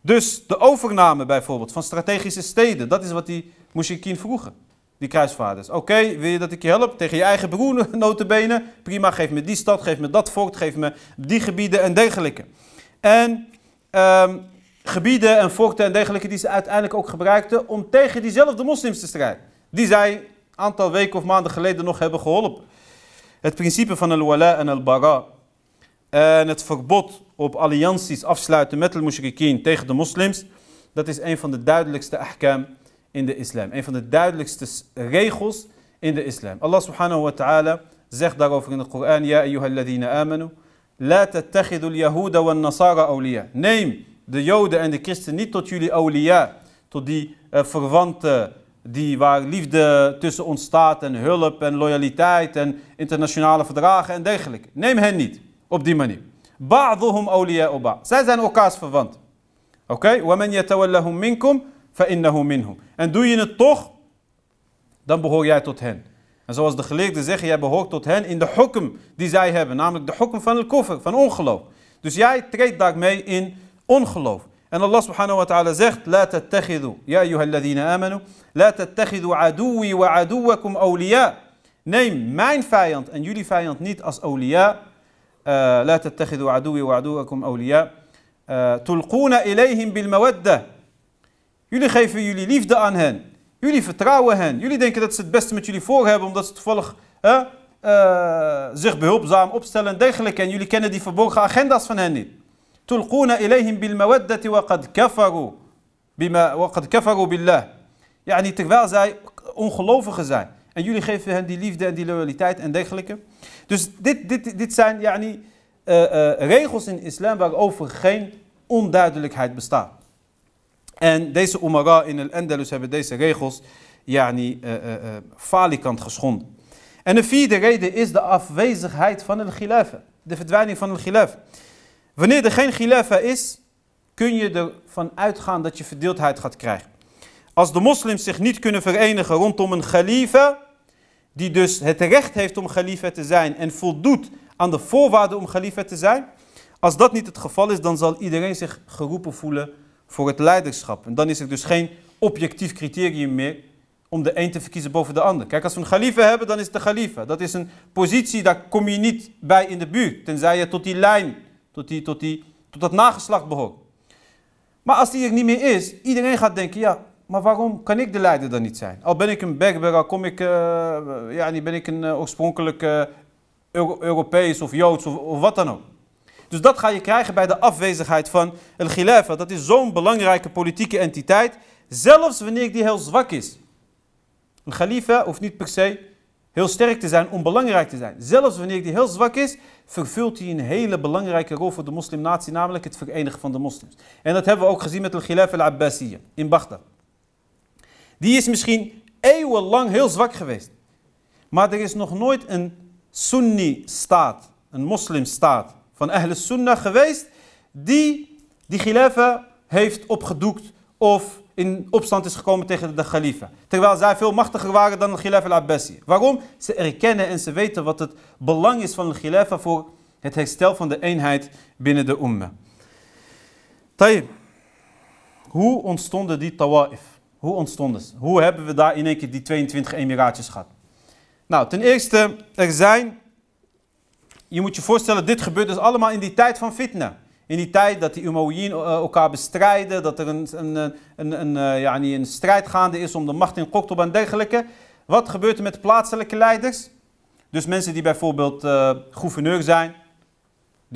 S1: Dus de overname bijvoorbeeld van strategische steden, dat is wat die mushikin vroegen. Die kruisvaders. Oké, wil je dat ik je help? Tegen je eigen broer, [laughs] notenbenen. Prima, geef me die stad, geef me dat volk, geef me die gebieden en dergelijke. En ehm, gebieden en volkten en dergelijke die ze uiteindelijk ook gebruikten om tegen diezelfde moslims te strijden. Die zij een aantal weken of maanden geleden nog hebben geholpen. Het principe van al-wala en al-bara. En het verbod op allianties afsluiten met al-mushrikeen tegen de moslims. Dat is een van de duidelijkste ahkam in de islam. Een van de duidelijkste regels in de islam. Allah subhanahu wa ta'ala zegt daarover in de Koran: Ja, ayyuhalladina amanu. La tattakhidul yahuda wan nasara awliya. Neem de joden en de christen niet tot jullie awliya. Tot die eh, verwanten die, waar liefde tussen ontstaat en hulp en loyaliteit en internationale verdragen en dergelijke. Neem hen niet op die manier. Ba'duhum awliya oba. Zij zijn elkaars verwant. Oké? Okay? Wa man yatawallahum minkum فَإِنَّهُ minhum. En doe je het toch, dan behoor jij tot hen. En zoals de geleerden zeggen, jij behoort tot hen in de hukm die zij hebben. Namelijk de hukm van het koffer, van ongeloof. Dus jij treedt daarmee in ongeloof. En Allah subhanahu wa ta'ala zegt, La tattakhidu, ja ayyuhalladhina amanu, La tattakhidu aduwi wa aduwakum awliya. Neem mijn vijand en jullie vijand niet als awliya. Eh, la tattakhidu aduwi wa aduwakum awliya. Eh, Tulquna ilayhim bil mawaddah. Jullie geven jullie liefde aan hen. Jullie vertrouwen hen. Jullie denken dat ze het beste met jullie voor hebben, omdat ze toevallig eh, zich behulpzaam opstellen en dergelijke. En jullie kennen die verborgen agenda's van hen niet. تلقون إليهم waqad kafaru. Bima waqad kafaru billah. بالله يعني terwijl zij ongelovigen zijn en jullie geven hen die liefde en die loyaliteit en dergelijke dus dit, dit, dit zijn yani, uh, regels in islam waarover geen onduidelijkheid bestaat en deze Umara in Al-Andalus hebben deze regels yani, eh, eh, eh, falikant geschonden. En de vierde reden is de afwezigheid van een Gilefe, De verdwijning van een gilafa. Wanneer er geen Gilefe is, kun je ervan uitgaan dat je verdeeldheid gaat krijgen. Als de moslims zich niet kunnen verenigen rondom een khalifa, die dus het recht heeft om khalifa te zijn en voldoet aan de voorwaarden om khalifa te zijn, als dat niet het geval is, dan zal iedereen zich geroepen voelen voor het leiderschap. En dan is er dus geen objectief criterium meer om de een te verkiezen boven de ander. Kijk, als we een khalifa hebben, dan is het de khalifa. Dat is een positie, daar kom je niet bij in de buurt. Tenzij je tot die lijn, tot, die, tot, die, tot dat nageslacht behoort. Maar als die er niet meer is, iedereen gaat denken, ja, maar waarom kan ik de leider dan niet zijn? Al ben ik een Berber, al kom ik, uh, ja, ben ik een eh, oorspronkelijk eh, Europees of Joods of, of wat dan ook. Dus dat ga je krijgen bij de afwezigheid van El Khilafa. Dat is zo'n belangrijke politieke entiteit, zelfs wanneer die heel zwak is. Een Khalifa hoeft niet per se heel sterk te zijn om belangrijk te zijn. Zelfs wanneer die heel zwak is, vervult hij een hele belangrijke rol voor de moslimnatie, namelijk het verenigen van de moslims. En dat hebben we ook gezien met El Khilafa al-Abbasiyya in Baghdad. Die is misschien eeuwenlang heel zwak geweest. Maar er is nog nooit een Sunni-staat, een moslimstaat, van Ahl Sunnah geweest die die Gilefa heeft opgedoekt of in opstand is gekomen tegen de Khalifa. Terwijl zij veel machtiger waren dan de Gilaf al-Abbasi. Waarom? Ze erkennen en ze weten wat het belang is van de Gilaf voor het herstel van de eenheid binnen de umma. Tayyip, hoe ontstonden die Tawa'if? Hoe ontstonden ze? Hoe hebben we daar in één keer die 22 emiraatjes gehad? Nou, ten eerste, er zijn je moet je voorstellen, dit gebeurt dus allemaal in die tijd van fitna. In die tijd dat die Umayyin eh, elkaar bestrijden, dat er een, een, een, een, eh, ja, een strijd gaande is om de macht in Qurtub en dergelijke. Wat gebeurt er met de plaatselijke leiders? Dus mensen die bijvoorbeeld eh, gouverneur zijn,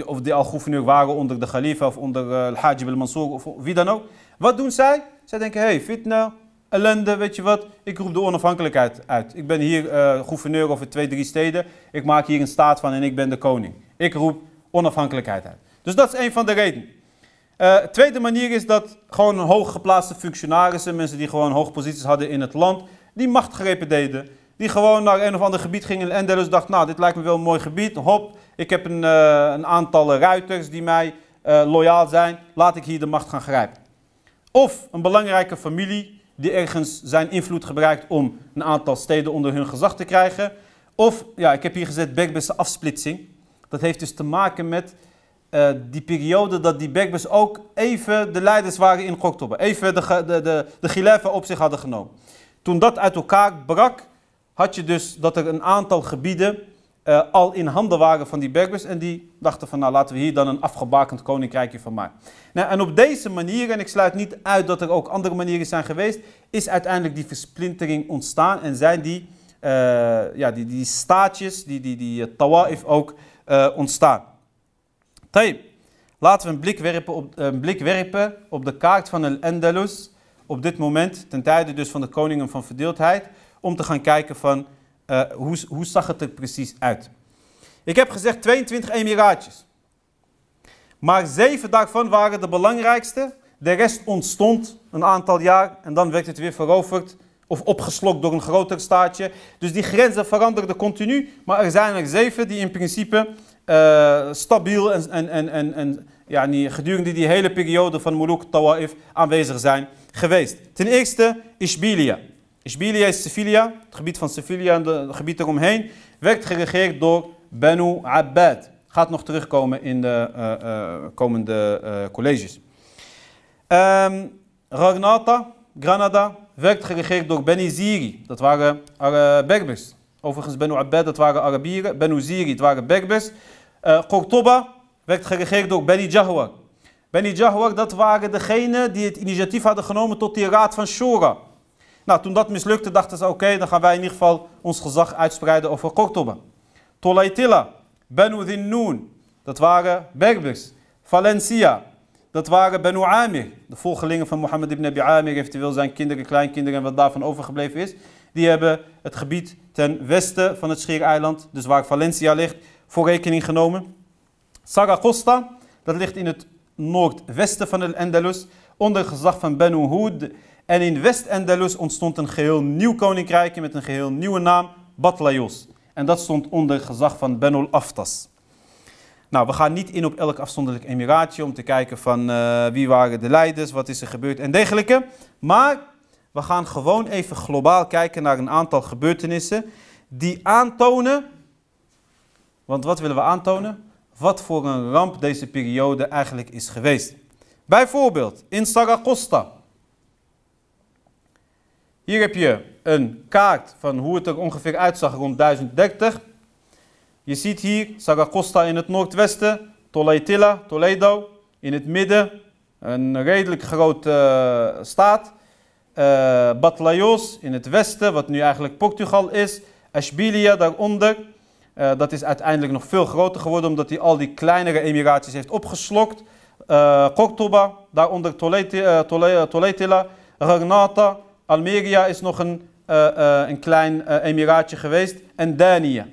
S1: of die al gouverneur waren onder de Khalifa of onder uh, al-Hajib al-Mansur of wie dan ook. Wat doen zij? Zij denken, hey, fitna, ellende, weet je wat? Ik roep de onafhankelijkheid uit. Ik ben hier eh, gouverneur over twee, drie steden. Ik maak hier een staat van en ik ben de koning. Ik roep onafhankelijkheid uit. Dus dat is een van de redenen. Eh, tweede manier is dat gewoon hooggeplaatste functionarissen, mensen die gewoon hoge posities hadden in het land, die machtgrepen deden. Die gewoon naar een of ander gebied gingen en dus dachten, nou dit lijkt me wel een mooi gebied, hop, ik heb een, eh, een aantal ruiters die mij loyaal zijn, laat ik hier de macht gaan grijpen. Of een belangrijke familie die ergens zijn invloed gebruikt om een aantal steden onder hun gezag te krijgen. Of, ja, ik heb hier gezet Berbische afsplitsing. Dat heeft dus te maken met eh, die periode dat die Berbers ook even de leiders waren in Goktoba. Even de, de, de, de op zich hadden genomen. Toen dat uit elkaar brak, had je dus dat er een aantal gebieden eh, al in handen waren van die Berbers. En die dachten van nou laten we hier dan een afgebakend koninkrijkje van maken. Nou, en op deze manier, en ik sluit niet uit dat er ook andere manieren zijn geweest, is uiteindelijk die versplintering ontstaan en zijn die, uh, ja, die, die staatjes, die, die, die eh, tawa'if ook ontstaan. Tayyip, laten we een blik, werpen op, een blik werpen op de kaart van El Andalus op dit moment, ten tijde dus van de koningen van verdeeldheid, om te gaan kijken van eh, hoe, hoe zag het er precies uit? Ik heb gezegd 22 emiraatjes. Maar zeven daarvan waren de belangrijkste. De rest ontstond een aantal jaar en dan werd het weer veroverd of opgeslokt door een groter staatje. Dus die grenzen veranderden continu, maar er zijn er zeven die in principe eh, stabiel en, en, en, en, en ja, die, gedurende die hele periode van Muluk Tawaf aanwezig zijn geweest. Ten eerste Ishbilia. Ishbilia is Sefilia, het gebied van Sevilla en de gebied eromheen, werd geregeerd door Benu Abbad. Gaat nog terugkomen in de eh, eh, komende eh, colleges. Um, Ragnata, Granada, werd geregeerd door Beni Ziri. Dat waren Berbers. Overigens, Benu Abbad, dat waren Arabieren. Benu Ziri, dat waren Berbers. Cortoba werd geregeerd door Beni Jahwar. Beni Jahwar, dat waren degenen die het initiatief hadden genomen tot die raad van Shura. Nou, toen dat mislukte, dachten ze: oké, dan gaan wij in ieder geval ons gezag uitspreiden over Cordoba. Tolaitilla, Banu Dhinnoun, dat waren Berbers. Valencia, dat waren Benu Amir, de volgelingen van Mohammed ibn Abi Amir, eventueel zijn kinderen, kleinkinderen en wat daarvan overgebleven is. Die hebben het gebied ten westen van het Schiereiland, dus waar Valencia ligt, voor rekening genomen. Saragosta, dat ligt in het noordwesten van de Andalus, onder gezag van Benu Hud. En in West-Andalus ontstond een geheel nieuw koninkrijkje met een geheel nieuwe naam, Batlayos. En dat stond onder gezag van Benul Aftas. Nou, we gaan niet in op elk afzonderlijk emiratje om te kijken van eh, wie waren de leiders, wat is er gebeurd en dergelijke. Maar we gaan gewoon even globaal kijken naar een aantal gebeurtenissen die aantonen, want wat willen we aantonen? Wat voor een ramp deze periode eigenlijk is geweest. Bijvoorbeeld in Saragossa. Hier heb je een kaart van hoe het er ongeveer uitzag rond 1030. Je ziet hier Saragosta in het noordwesten, Toledo, Toledo in het midden, een redelijk grote eh, staat. Eh, Batlayos in het westen, wat nu eigenlijk Portugal is. Ashbilia daaronder. Uh, dat is uiteindelijk nog veel groter geworden omdat hij al die kleinere emiraties heeft opgeslokt. Uh, daaronder Toledo, Toletilla Renata, Almeria is nog een, eh, eh, een klein eh, emiraatje geweest. En Dania.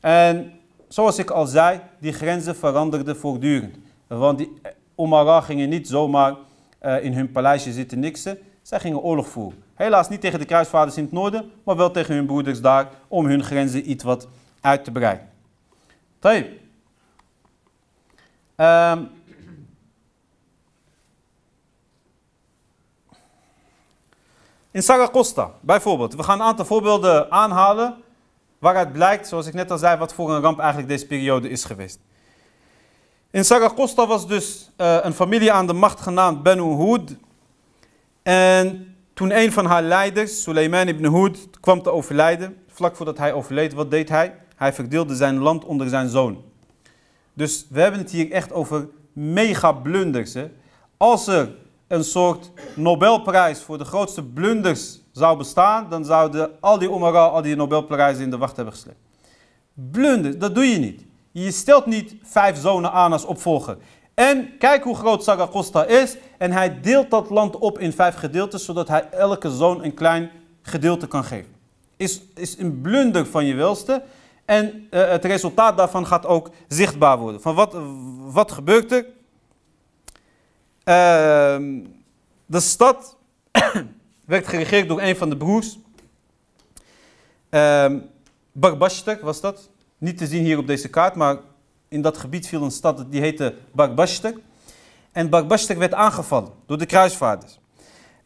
S1: En zoals ik al zei, die grenzen veranderden voortdurend. Want die Omara gingen niet zomaar in hun paleisje zitten niksen. Zij gingen oorlog voeren. Helaas niet tegen de kruisvaders in het noorden, maar wel tegen hun broeders daar om hun grenzen iets wat uit te breiden. Twee. Um, In Saragosta bijvoorbeeld. We gaan een aantal voorbeelden aanhalen waaruit blijkt, zoals ik net al zei, wat voor een ramp eigenlijk deze periode is geweest. In Saragosta was dus eh, een familie aan de macht genaamd Benu Hud. En toen een van haar leiders, Suleiman ibn Hud, kwam te overlijden, vlak voordat hij overleed, wat deed hij? Hij verdeelde zijn land onder zijn zoon. Dus we hebben het hier echt over mega blunders. Hè? Als er een soort Nobelprijs voor de grootste blunders zou bestaan, dan zouden al die Omar al die Nobelprijzen in de wacht hebben gesleept. Blunder, dat doe je niet. Je stelt niet vijf zonen aan als opvolger. En kijk hoe groot Saragosta is. En hij deelt dat land op in vijf gedeeltes, zodat hij elke zoon een klein gedeelte kan geven. Is, is een blunder van je welste. En eh, het resultaat daarvan gaat ook zichtbaar worden. Van wat, wat gebeurt er? Ehm, de stad [coughs] werd geregeerd door een van de broers. Um, was dat. Niet te zien hier op deze kaart, maar in dat gebied viel een stad die heette Barbashter. En Barbashter werd aangevallen door de kruisvaarders.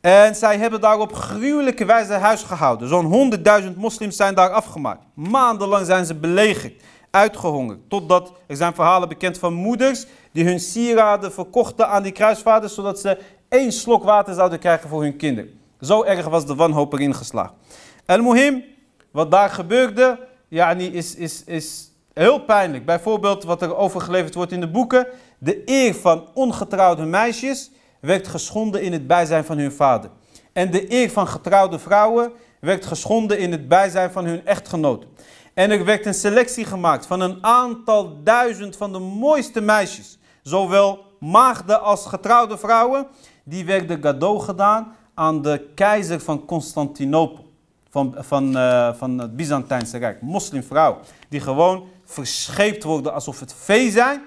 S1: En zij hebben daar op gruwelijke wijze huis gehouden. Zo'n 100.000 moslims zijn daar afgemaakt. Maandenlang zijn ze belegerd, uitgehongerd. Totdat er zijn verhalen bekend van moeders die hun sieraden verkochten aan die kruisvaders, zodat ze één slok water zouden krijgen voor hun kinderen. Zo erg was de wanhoop erin geslaagd. El muhim wat daar gebeurde, yani is, is, is heel pijnlijk. Bijvoorbeeld wat er overgeleverd wordt in de boeken. De eer van ongetrouwde meisjes werd geschonden in het bijzijn van hun vader. En de eer van getrouwde vrouwen werd geschonden in het bijzijn van hun echtgenoot. En er werd een selectie gemaakt van een aantal duizend van de mooiste meisjes. Zowel maagden als getrouwde vrouwen, die werden cadeau gedaan aan de keizer van Constantinopel. Van, van, eh, van het Byzantijnse Rijk. Moslimvrouw Die gewoon verscheept worden alsof het vee zijn.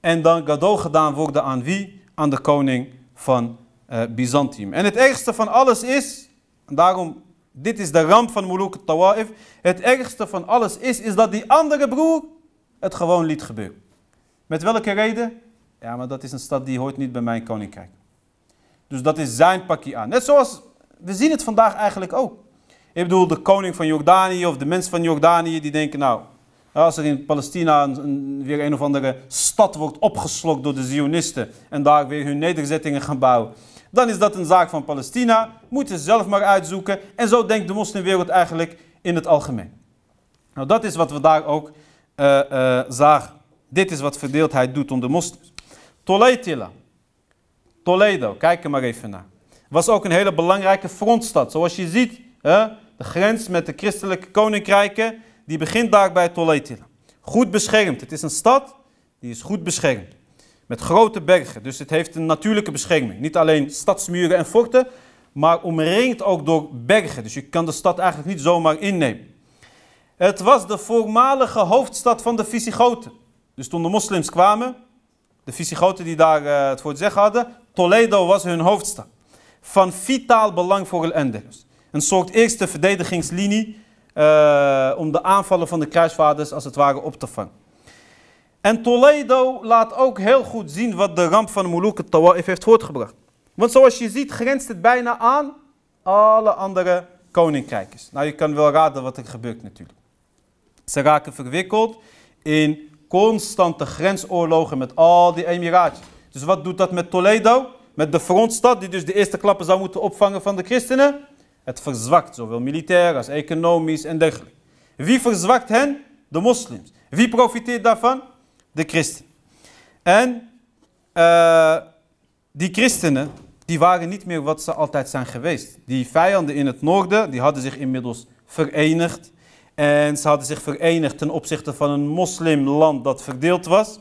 S1: En dan cadeau gedaan worden aan wie? Aan de koning van eh, Byzantium. En het ergste van alles is, daarom, dit is de ramp van Muluk Tawaf. Het ergste van alles is, is dat die andere broer het gewoon liet gebeuren. Met welke reden? Ja, maar dat is een stad die hoort niet bij mijn koninkrijk. Dus dat is zijn pakje aan. Net zoals, we zien het vandaag eigenlijk ook. Ik bedoel, de koning van Jordanië of de mensen van Jordanië die denken, nou, als er in Palestina een, weer een of andere stad wordt opgeslokt door de Zionisten en daar weer hun nederzettingen gaan bouwen, dan is dat een zaak van Palestina. Moeten ze zelf maar uitzoeken. En zo denkt de moslimwereld eigenlijk in het algemeen. Nou, dat is wat we daar ook uh, uh, zagen. Dit is wat verdeeldheid doet onder moslims. Toledo, kijk er maar even naar. Was ook een hele belangrijke frontstad. Zoals je ziet, hè, de grens met de christelijke koninkrijken, die begint daar bij Toledo. Goed beschermd. Het is een stad die is goed beschermd. Met grote bergen, dus het heeft een natuurlijke bescherming. Niet alleen stadsmuren en forten, maar omringd ook door bergen. Dus je kan de stad eigenlijk niet zomaar innemen. Het was de voormalige hoofdstad van de Visigoten. Dus toen de moslims kwamen, de Visigoten die daar eh, het voor het zeggen hadden, Toledo was hun hoofdstad. Van vitaal belang voor El En Een soort eerste verdedigingslinie eh, om de aanvallen van de kruisvaders als het ware op te vangen. En Toledo laat ook heel goed zien wat de ramp van de het Tawaf heeft voortgebracht. Want zoals je ziet grenst het bijna aan alle andere koninkrijkjes. Nou, je kan wel raden wat er gebeurt natuurlijk. Ze raken verwikkeld in constante grensoorlogen met al die emiraten. Dus wat doet dat met Toledo? Met de frontstad, die dus de eerste klappen zou moeten opvangen van de christenen? Het verzwakt zowel militair als economisch en dergelijke. Wie verzwakt hen? De moslims. Wie profiteert daarvan? De christenen. En eh, die christenen, die waren niet meer wat ze altijd zijn geweest. Die vijanden in het noorden, die hadden zich inmiddels verenigd. En ze hadden zich verenigd ten opzichte van een moslimland dat verdeeld was.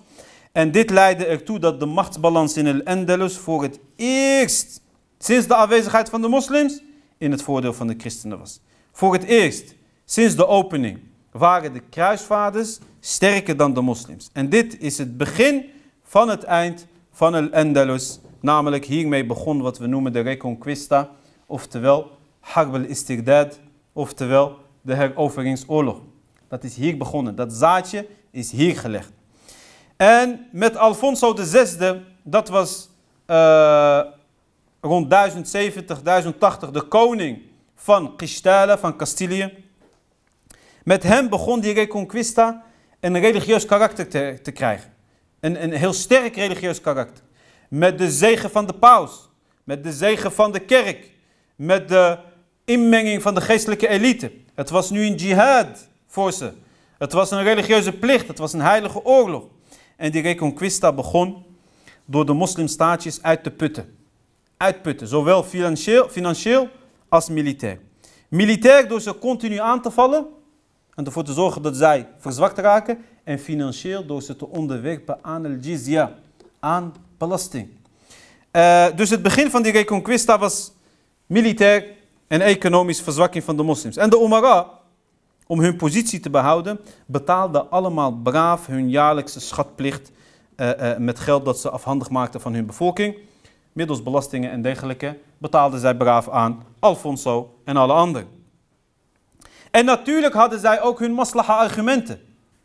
S1: En dit leidde ertoe dat de machtsbalans in El-Andalus voor het eerst sinds de aanwezigheid van de moslims in het voordeel van de christenen was. Voor het eerst sinds de opening waren de kruisvaders sterker dan de moslims. En dit is het begin van het eind van El-Andalus. Namelijk hiermee begon wat we noemen de Reconquista, oftewel Harb istigdad, oftewel de heroveringsoorlog. Dat is hier begonnen. Dat zaadje is hier gelegd. En met Alfonso VI, dat was eh, rond 1070, 1080 de koning van Qistala, van Castilië. Met hem begon die Reconquista een religieus karakter te, te krijgen. Een, een heel sterk religieus karakter. Met de zegen van de paus, met de zegen van de kerk, met de inmenging van de geestelijke elite. Het was nu een jihad voor ze. Het was een religieuze plicht, het was een heilige oorlog. En die reconquista begon door de moslimstaatjes uit te putten. Uitputten, zowel financieel, financieel als militair. Militair door ze continu aan te vallen en ervoor te zorgen dat zij verzwakt raken. En financieel door ze te onderwerpen aan de jizya, aan belasting. Eh, dus het begin van die reconquista was militair en economische verzwakking van de moslims. En de Omara, om hun positie te behouden, betaalden allemaal braaf hun jaarlijkse schatplicht eh, eh, met geld dat ze afhandig maakten van hun bevolking. Middels belastingen en dergelijke betaalden zij braaf aan Alfonso en alle anderen. En natuurlijk hadden zij ook hun maslaha argumenten.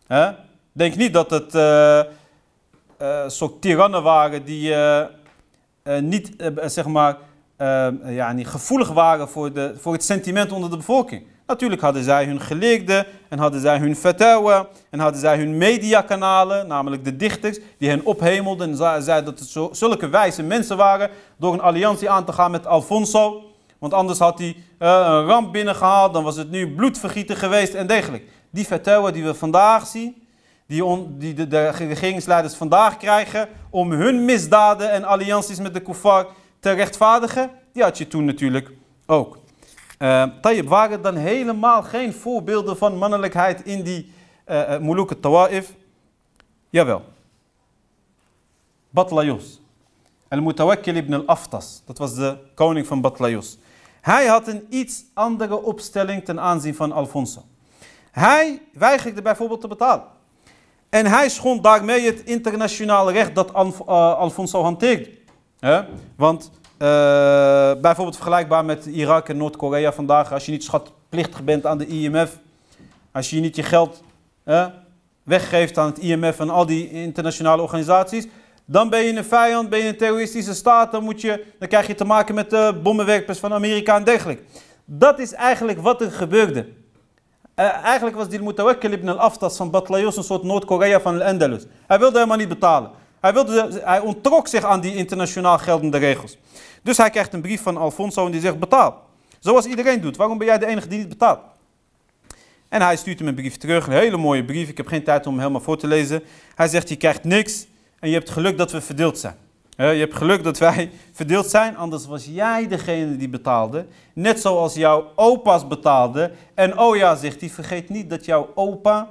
S1: Hè? Denk niet dat het uh, soort tirannen waren die niet zeg maar, Ehm, ja, niet gevoelig waren voor, de, voor het sentiment onder de bevolking. Natuurlijk hadden zij hun geleerden en hadden zij hun vertrouwen en hadden zij hun mediakanalen, namelijk de dichters, die hen ophemelden en zeiden dat het zulke wijze mensen waren door een alliantie aan te gaan met Alfonso. Want anders had hij eh, een ramp binnengehaald, dan was het nu bloedvergieten geweest en degelijk Die vertrouwen die we vandaag zien, die, die de, de regeringsleiders vandaag krijgen om hun misdaden en allianties met de koufar te rechtvaardigen, die had je toen natuurlijk ook. Uh, Tayyip, waren dan helemaal geen voorbeelden van mannelijkheid in die uh, eh, Tawaf? Eh, Tawa'if? Jawel. Batlayus. Al-Mutawakkil ibn al-Aftas. Dat was de koning van Batlayus. Hij had een iets andere opstelling ten aanzien van Alfonso. Hij weigerde bijvoorbeeld te betalen. En hij schond daarmee het internationale recht dat Alfonso hanteerde. Want eh, bijvoorbeeld vergelijkbaar met Irak en Noord-Korea vandaag, als je niet schatplichtig bent aan de IMF, als je niet je geld weggeeft aan het IMF en al die internationale organisaties, dan ben je een vijand, ben je een terroristische staat, dan, moet je, dan krijg je te maken met de eh, bommenwerpers van Amerika en dergelijke. Dat is eigenlijk wat er gebeurde. Eh, eigenlijk was die Mutawakkil ibn al-Aftas van Batlayos een soort Noord-Korea van Al-Andalus. Hij wilde helemaal niet betalen. Hij, wilde, hij ontrok zich aan die internationaal geldende regels. Dus hij krijgt een brief van Alfonso en die zegt betaal. Zoals iedereen doet. Waarom ben jij de enige die niet betaalt? En hij stuurt hem een brief terug, een hele mooie brief. Ik heb geen tijd om hem helemaal voor te lezen. Hij zegt, je krijgt niks en je hebt geluk dat we verdeeld zijn. Je hebt geluk dat wij [laughs] verdeeld zijn, anders was jij degene die betaalde. Net zoals jouw opa's betaalde. En oh ja, zegt hij, vergeet niet dat jouw opa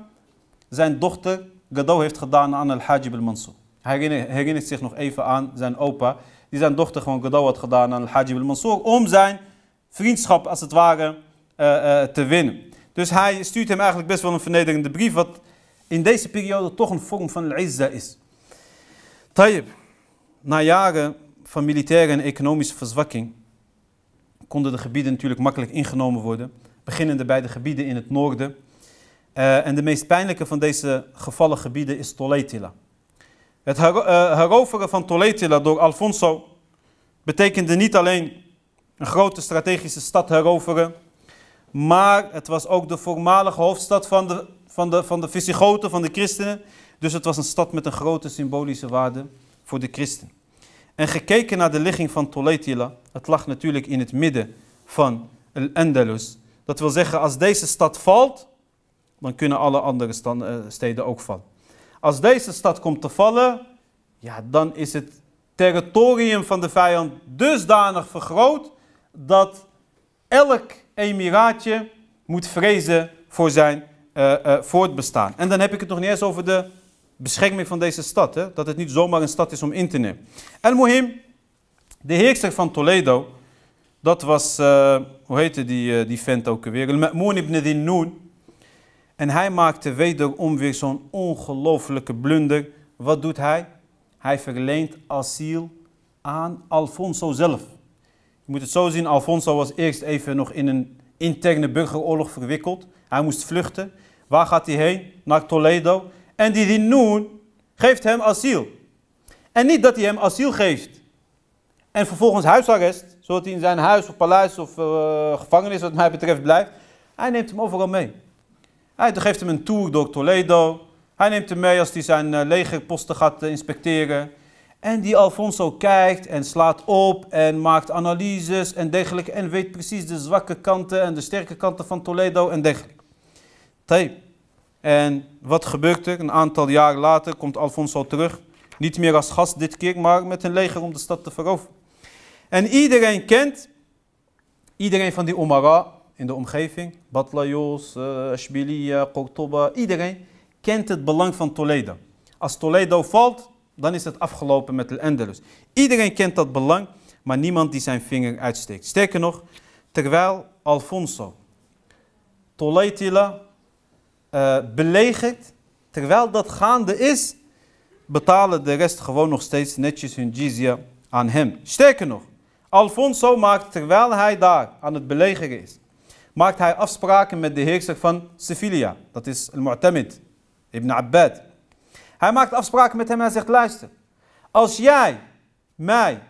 S1: zijn dochter cadeau heeft gedaan aan al-Hajib al-Mansur. Hij herinnert zich nog even aan zijn opa. Die zijn dochter gewoon cadeau had gedaan aan Al-Hajib al-Mansour. Om zijn vriendschap als het ware eh, eh, te winnen. Dus hij stuurt hem eigenlijk best wel een vernederende brief. Wat in deze periode toch een vorm van al-izza is. Tayyip, na jaren van militaire en economische verzwakking konden de gebieden natuurlijk makkelijk ingenomen worden. Beginnende bij de gebieden in het noorden. Eh, en de meest pijnlijke van deze gevallen gebieden is Toletila. Het eh, heroveren van Toletila door Alfonso betekende niet alleen een grote strategische stad heroveren, maar het was ook de voormalige hoofdstad van de, van de, van de Visigoten, van de christenen. Dus het was een stad met een grote symbolische waarde voor de christen. En gekeken naar de ligging van Toletila, het lag natuurlijk in het midden van Al-Andalus. Dat wil zeggen, als deze stad valt, dan kunnen alle andere eh, steden ook vallen. Als deze stad komt te vallen, ja, dan is het territorium van de vijand dusdanig vergroot dat elk emiraatje moet vrezen voor zijn uh, uh, voortbestaan. En dan heb ik het nog niet eens over de bescherming van deze stad. Hè? Dat het niet zomaar een stad is om in te nemen. En Mohim, de heerser van Toledo, dat was, eh, hoe heette die, die vent ook weer? Al-Ma'mun ibn Dinnun. En hij maakte wederom weer zo'n ongelofelijke blunder. Wat doet hij? Hij verleent asiel aan Alfonso zelf. Je moet het zo zien, Alfonso was eerst even nog in een interne burgeroorlog verwikkeld. Hij moest vluchten. Waar gaat hij heen? Naar Toledo. En die Dinoen geeft hem asiel. En niet dat hij hem asiel geeft. En vervolgens huisarrest, zodat hij in zijn huis of paleis of eh, gevangenis wat mij betreft blijft. Hij neemt hem overal mee. Hij geeft hem een tour door Toledo. Hij neemt hem mee als hij zijn eh, legerposten gaat eh, inspecteren. En die Alfonso kijkt en slaat op en maakt analyses en dergelijke. En weet precies de zwakke kanten en de sterke kanten van Toledo en dergelijke. En wat gebeurt er? Een aantal jaar later komt Alfonso terug. Niet meer als gast dit keer, maar met een leger om de stad te veroveren. En iedereen kent, iedereen van die Omara, in de omgeving, Batlajos, uh, eh, Ashbiliya, iedereen kent het belang van Toledo. Als Toledo valt, dan is het afgelopen met de Andalus. Iedereen kent dat belang, maar niemand die zijn vinger uitsteekt. Sterker nog, terwijl Alfonso Toledo uh, belegert, terwijl dat gaande is, betalen de rest gewoon nog steeds netjes hun jizya aan hem. Sterker nog, Alfonso maakt terwijl hij daar aan het belegeren is, maakt hij afspraken met de heerser van Sevilla. Dat is al-Mu'tamid, Ibn Abbad. Hij maakt afspraken met hem en hij zegt, luister. Als jij mij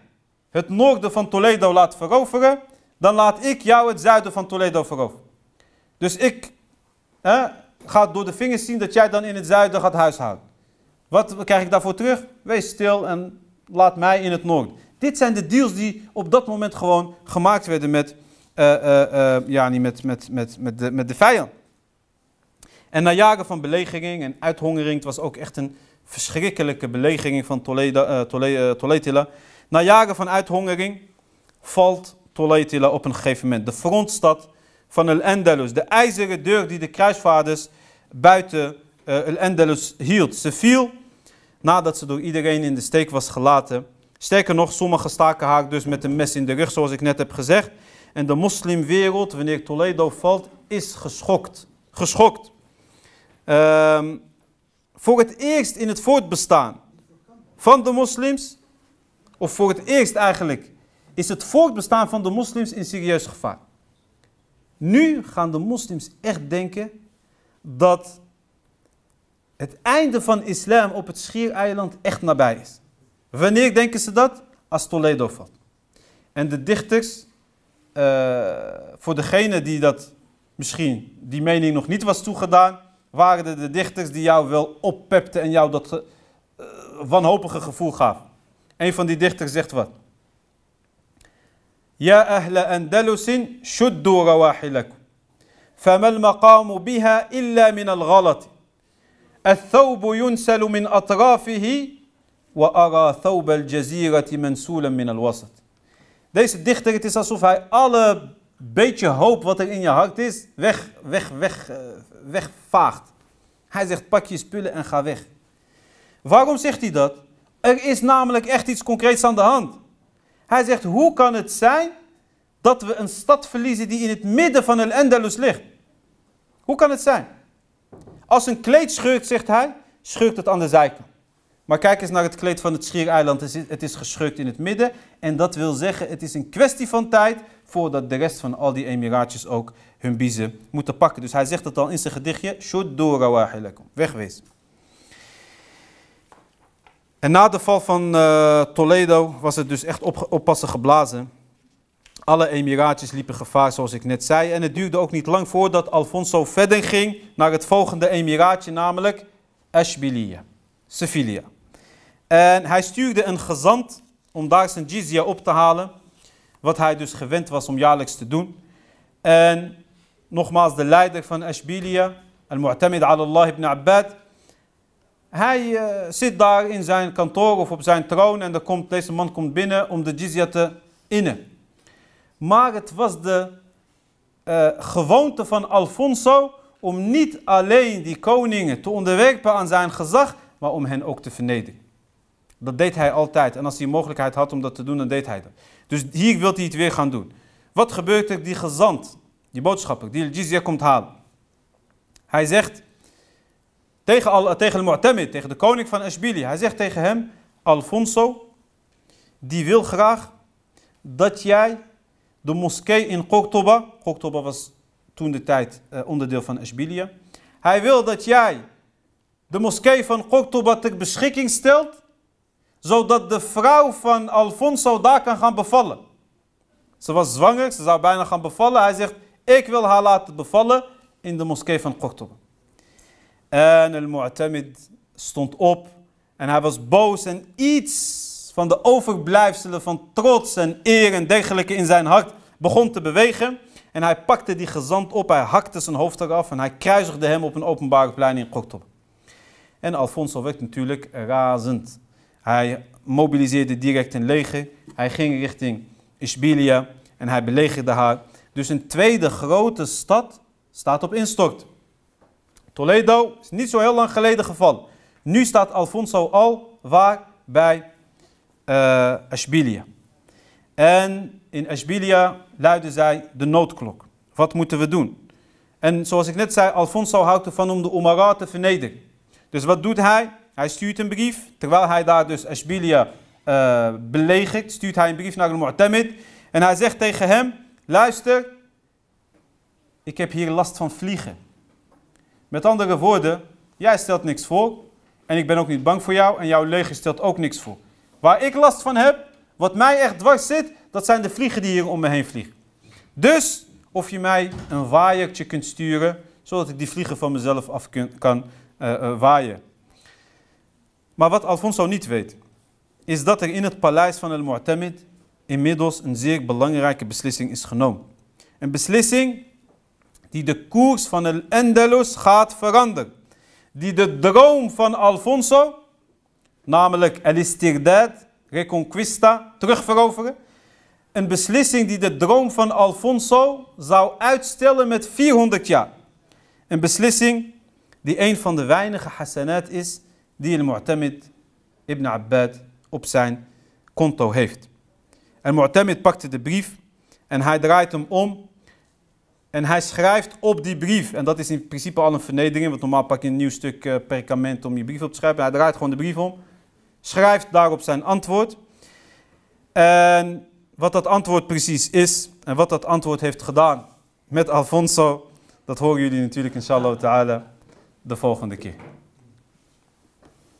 S1: het noorden van Toledo laat veroveren, dan laat ik jou het zuiden van Toledo veroveren. Dus ik ga door de vingers zien dat jij dan in het zuiden gaat huishouden. Wat krijg ik daarvoor terug? Wees stil en laat mij in het noorden. Dit zijn de deals die op dat moment gewoon gemaakt werden met eh, eh, eh, ja, niet met, met, met, met, de, met de vijand. En na jaren van belegering en uithongering, het was ook echt een verschrikkelijke belegering van Toledo, Toletila. Na jaren van uithongering valt Toletila op een gegeven moment. De frontstad van El Endelus, De ijzeren deur die de kruisvaarders buiten El Endelus hield. Ze viel nadat ze door iedereen in de steek was gelaten. Sterker nog, sommigen staken haar dus met een mes in de rug, zoals ik net heb gezegd. En de moslimwereld, wanneer Toledo valt, is geschokt. Geschokt. Ehm, voor het eerst in het voortbestaan van de moslims, of voor het eerst eigenlijk, is het voortbestaan van de moslims in serieus gevaar. Nu gaan de moslims echt denken dat het einde van islam op het schiereiland echt nabij is. Wanneer denken ze dat? Als Toledo valt. En de dichters uh, voor degene die dat misschien die mening nog niet was toegedaan, waren de dichters die jou wel oppepten en jou dat ge, eh, wanhopige gevoel gaven. Een van die dichters zegt wat. Ja biha Andalusin shuddu al فما المقام بها إلا من الغلط الثوب ينسل من أطرافه وأرى ثوب الجزيرة منسولا من الوسط deze dichter, het is alsof hij alle beetje hoop wat er in je hart is, weg, weg, weg, eh, wegvaagt. Hij zegt, pak je spullen en ga weg. Waarom zegt hij dat? Er is namelijk echt iets concreets aan de hand. Hij zegt, hoe kan het zijn dat we een stad verliezen die in het midden van El Endelus ligt? Hoe kan het zijn? Als een kleed scheurt, zegt hij, scheurt het aan de zijkant. Maar kijk eens naar het kleed van het Schiereiland. Het is, het in het midden. En dat wil zeggen, het is een kwestie van tijd voordat de rest van al die emiraatjes ook hun biezen moeten pakken. Dus hij zegt het al in zijn gedichtje. wegwees. En na de val van eh, Toledo was het dus echt op, oppassen geblazen. Alle emiraatjes liepen gevaar, zoals ik net zei. En het duurde ook niet lang voordat Alfonso verder ging naar het volgende emiraatje, namelijk Ashbiliya, Sevilla. En hij stuurde een gezant om daar zijn jizya op te halen. Wat hij dus gewend was om jaarlijks te doen. En nogmaals de leider van Ashbilia al-Mu'tamid al-Allah ibn Abbad. Hij eh, zit daar in zijn kantoor of op zijn troon en er komt, deze man komt binnen om de jizya te innen. Maar het was de uh, gewoonte van Alfonso om niet alleen die koningen te onderwerpen aan zijn gezag, maar om hen ook te vernederen. Dat deed hij altijd. En als hij de mogelijkheid had om dat te doen, dan deed hij dat. Dus hier wil hij het weer gaan doen. Wat gebeurt er? Die gezant, die boodschapper, die jizya komt halen. Hij zegt tegen, al, tegen de Mu'tamid, tegen de koning van Ashbili. Hij zegt tegen hem, Alfonso, die wil graag dat jij de moskee in Cordoba, Cordoba was toen de tijd eh, onderdeel van Ashbilia. Hij wil dat jij de moskee van Cordoba ter beschikking stelt zodat de vrouw van Alfonso daar kan gaan bevallen. Ze was zwanger, ze zou bijna gaan bevallen. Hij zegt, ik wil haar laten bevallen in de moskee van Kortom. En al-Mu'tamid stond op en hij was boos en iets van de overblijfselen van trots en eer en dergelijke in zijn hart begon te bewegen. En hij pakte die gezant op, hij hakte zijn hoofd eraf en hij kruisigde hem op een openbare plein in Kortom. En Alfonso werd natuurlijk razend. Hij mobiliseerde direct een leger. Hij ging richting Ishbilia en hij belegerde haar. Dus een tweede grote stad staat op instort. Toledo is niet zo heel lang geleden gevallen. Nu staat Alfonso al waar bij uh, En in Ashbilia luidde zij de noodklok. Wat moeten we doen? En zoals ik net zei, Alfonso houdt ervan om de Omara te vernederen. Dus wat doet hij? Hij stuurt een brief, terwijl hij daar dus Ashbilia uh, belegert, stuurt hij een brief naar de Mu'tamid. En hij zegt tegen hem, luister, ik heb hier last van vliegen. Met andere woorden, jij stelt niks voor en ik ben ook niet bang voor jou en jouw leger stelt ook niks voor. Waar ik last van heb, wat mij echt dwars zit, dat zijn de vliegen die hier om me heen vliegen. Dus of je mij een waaiertje kunt sturen, zodat ik die vliegen van mezelf af kan eh, eh, waaien. Maar wat Alfonso niet weet, is dat er in het paleis van El mutamid inmiddels een zeer belangrijke beslissing is genomen. Een beslissing die de koers van El andalus gaat veranderen. Die de droom van Alfonso, namelijk El istirdad Reconquista, terugveroveren. Een beslissing die de droom van Alfonso zou uitstellen met 400 jaar. Een beslissing die een van de weinige hasanat is die de mutamid ibn Abbad op zijn konto heeft. En Mu'tamid pakte de brief en hij draait hem om en hij schrijft op die brief. En dat is in principe al een vernedering, want normaal pak je een nieuw stuk eh, perkament om je brief op te schrijven. Hij draait gewoon de brief om, schrijft daarop zijn antwoord. En wat dat antwoord precies is en wat dat antwoord heeft gedaan met Alfonso, dat horen jullie natuurlijk inshallah ta'ala de volgende keer.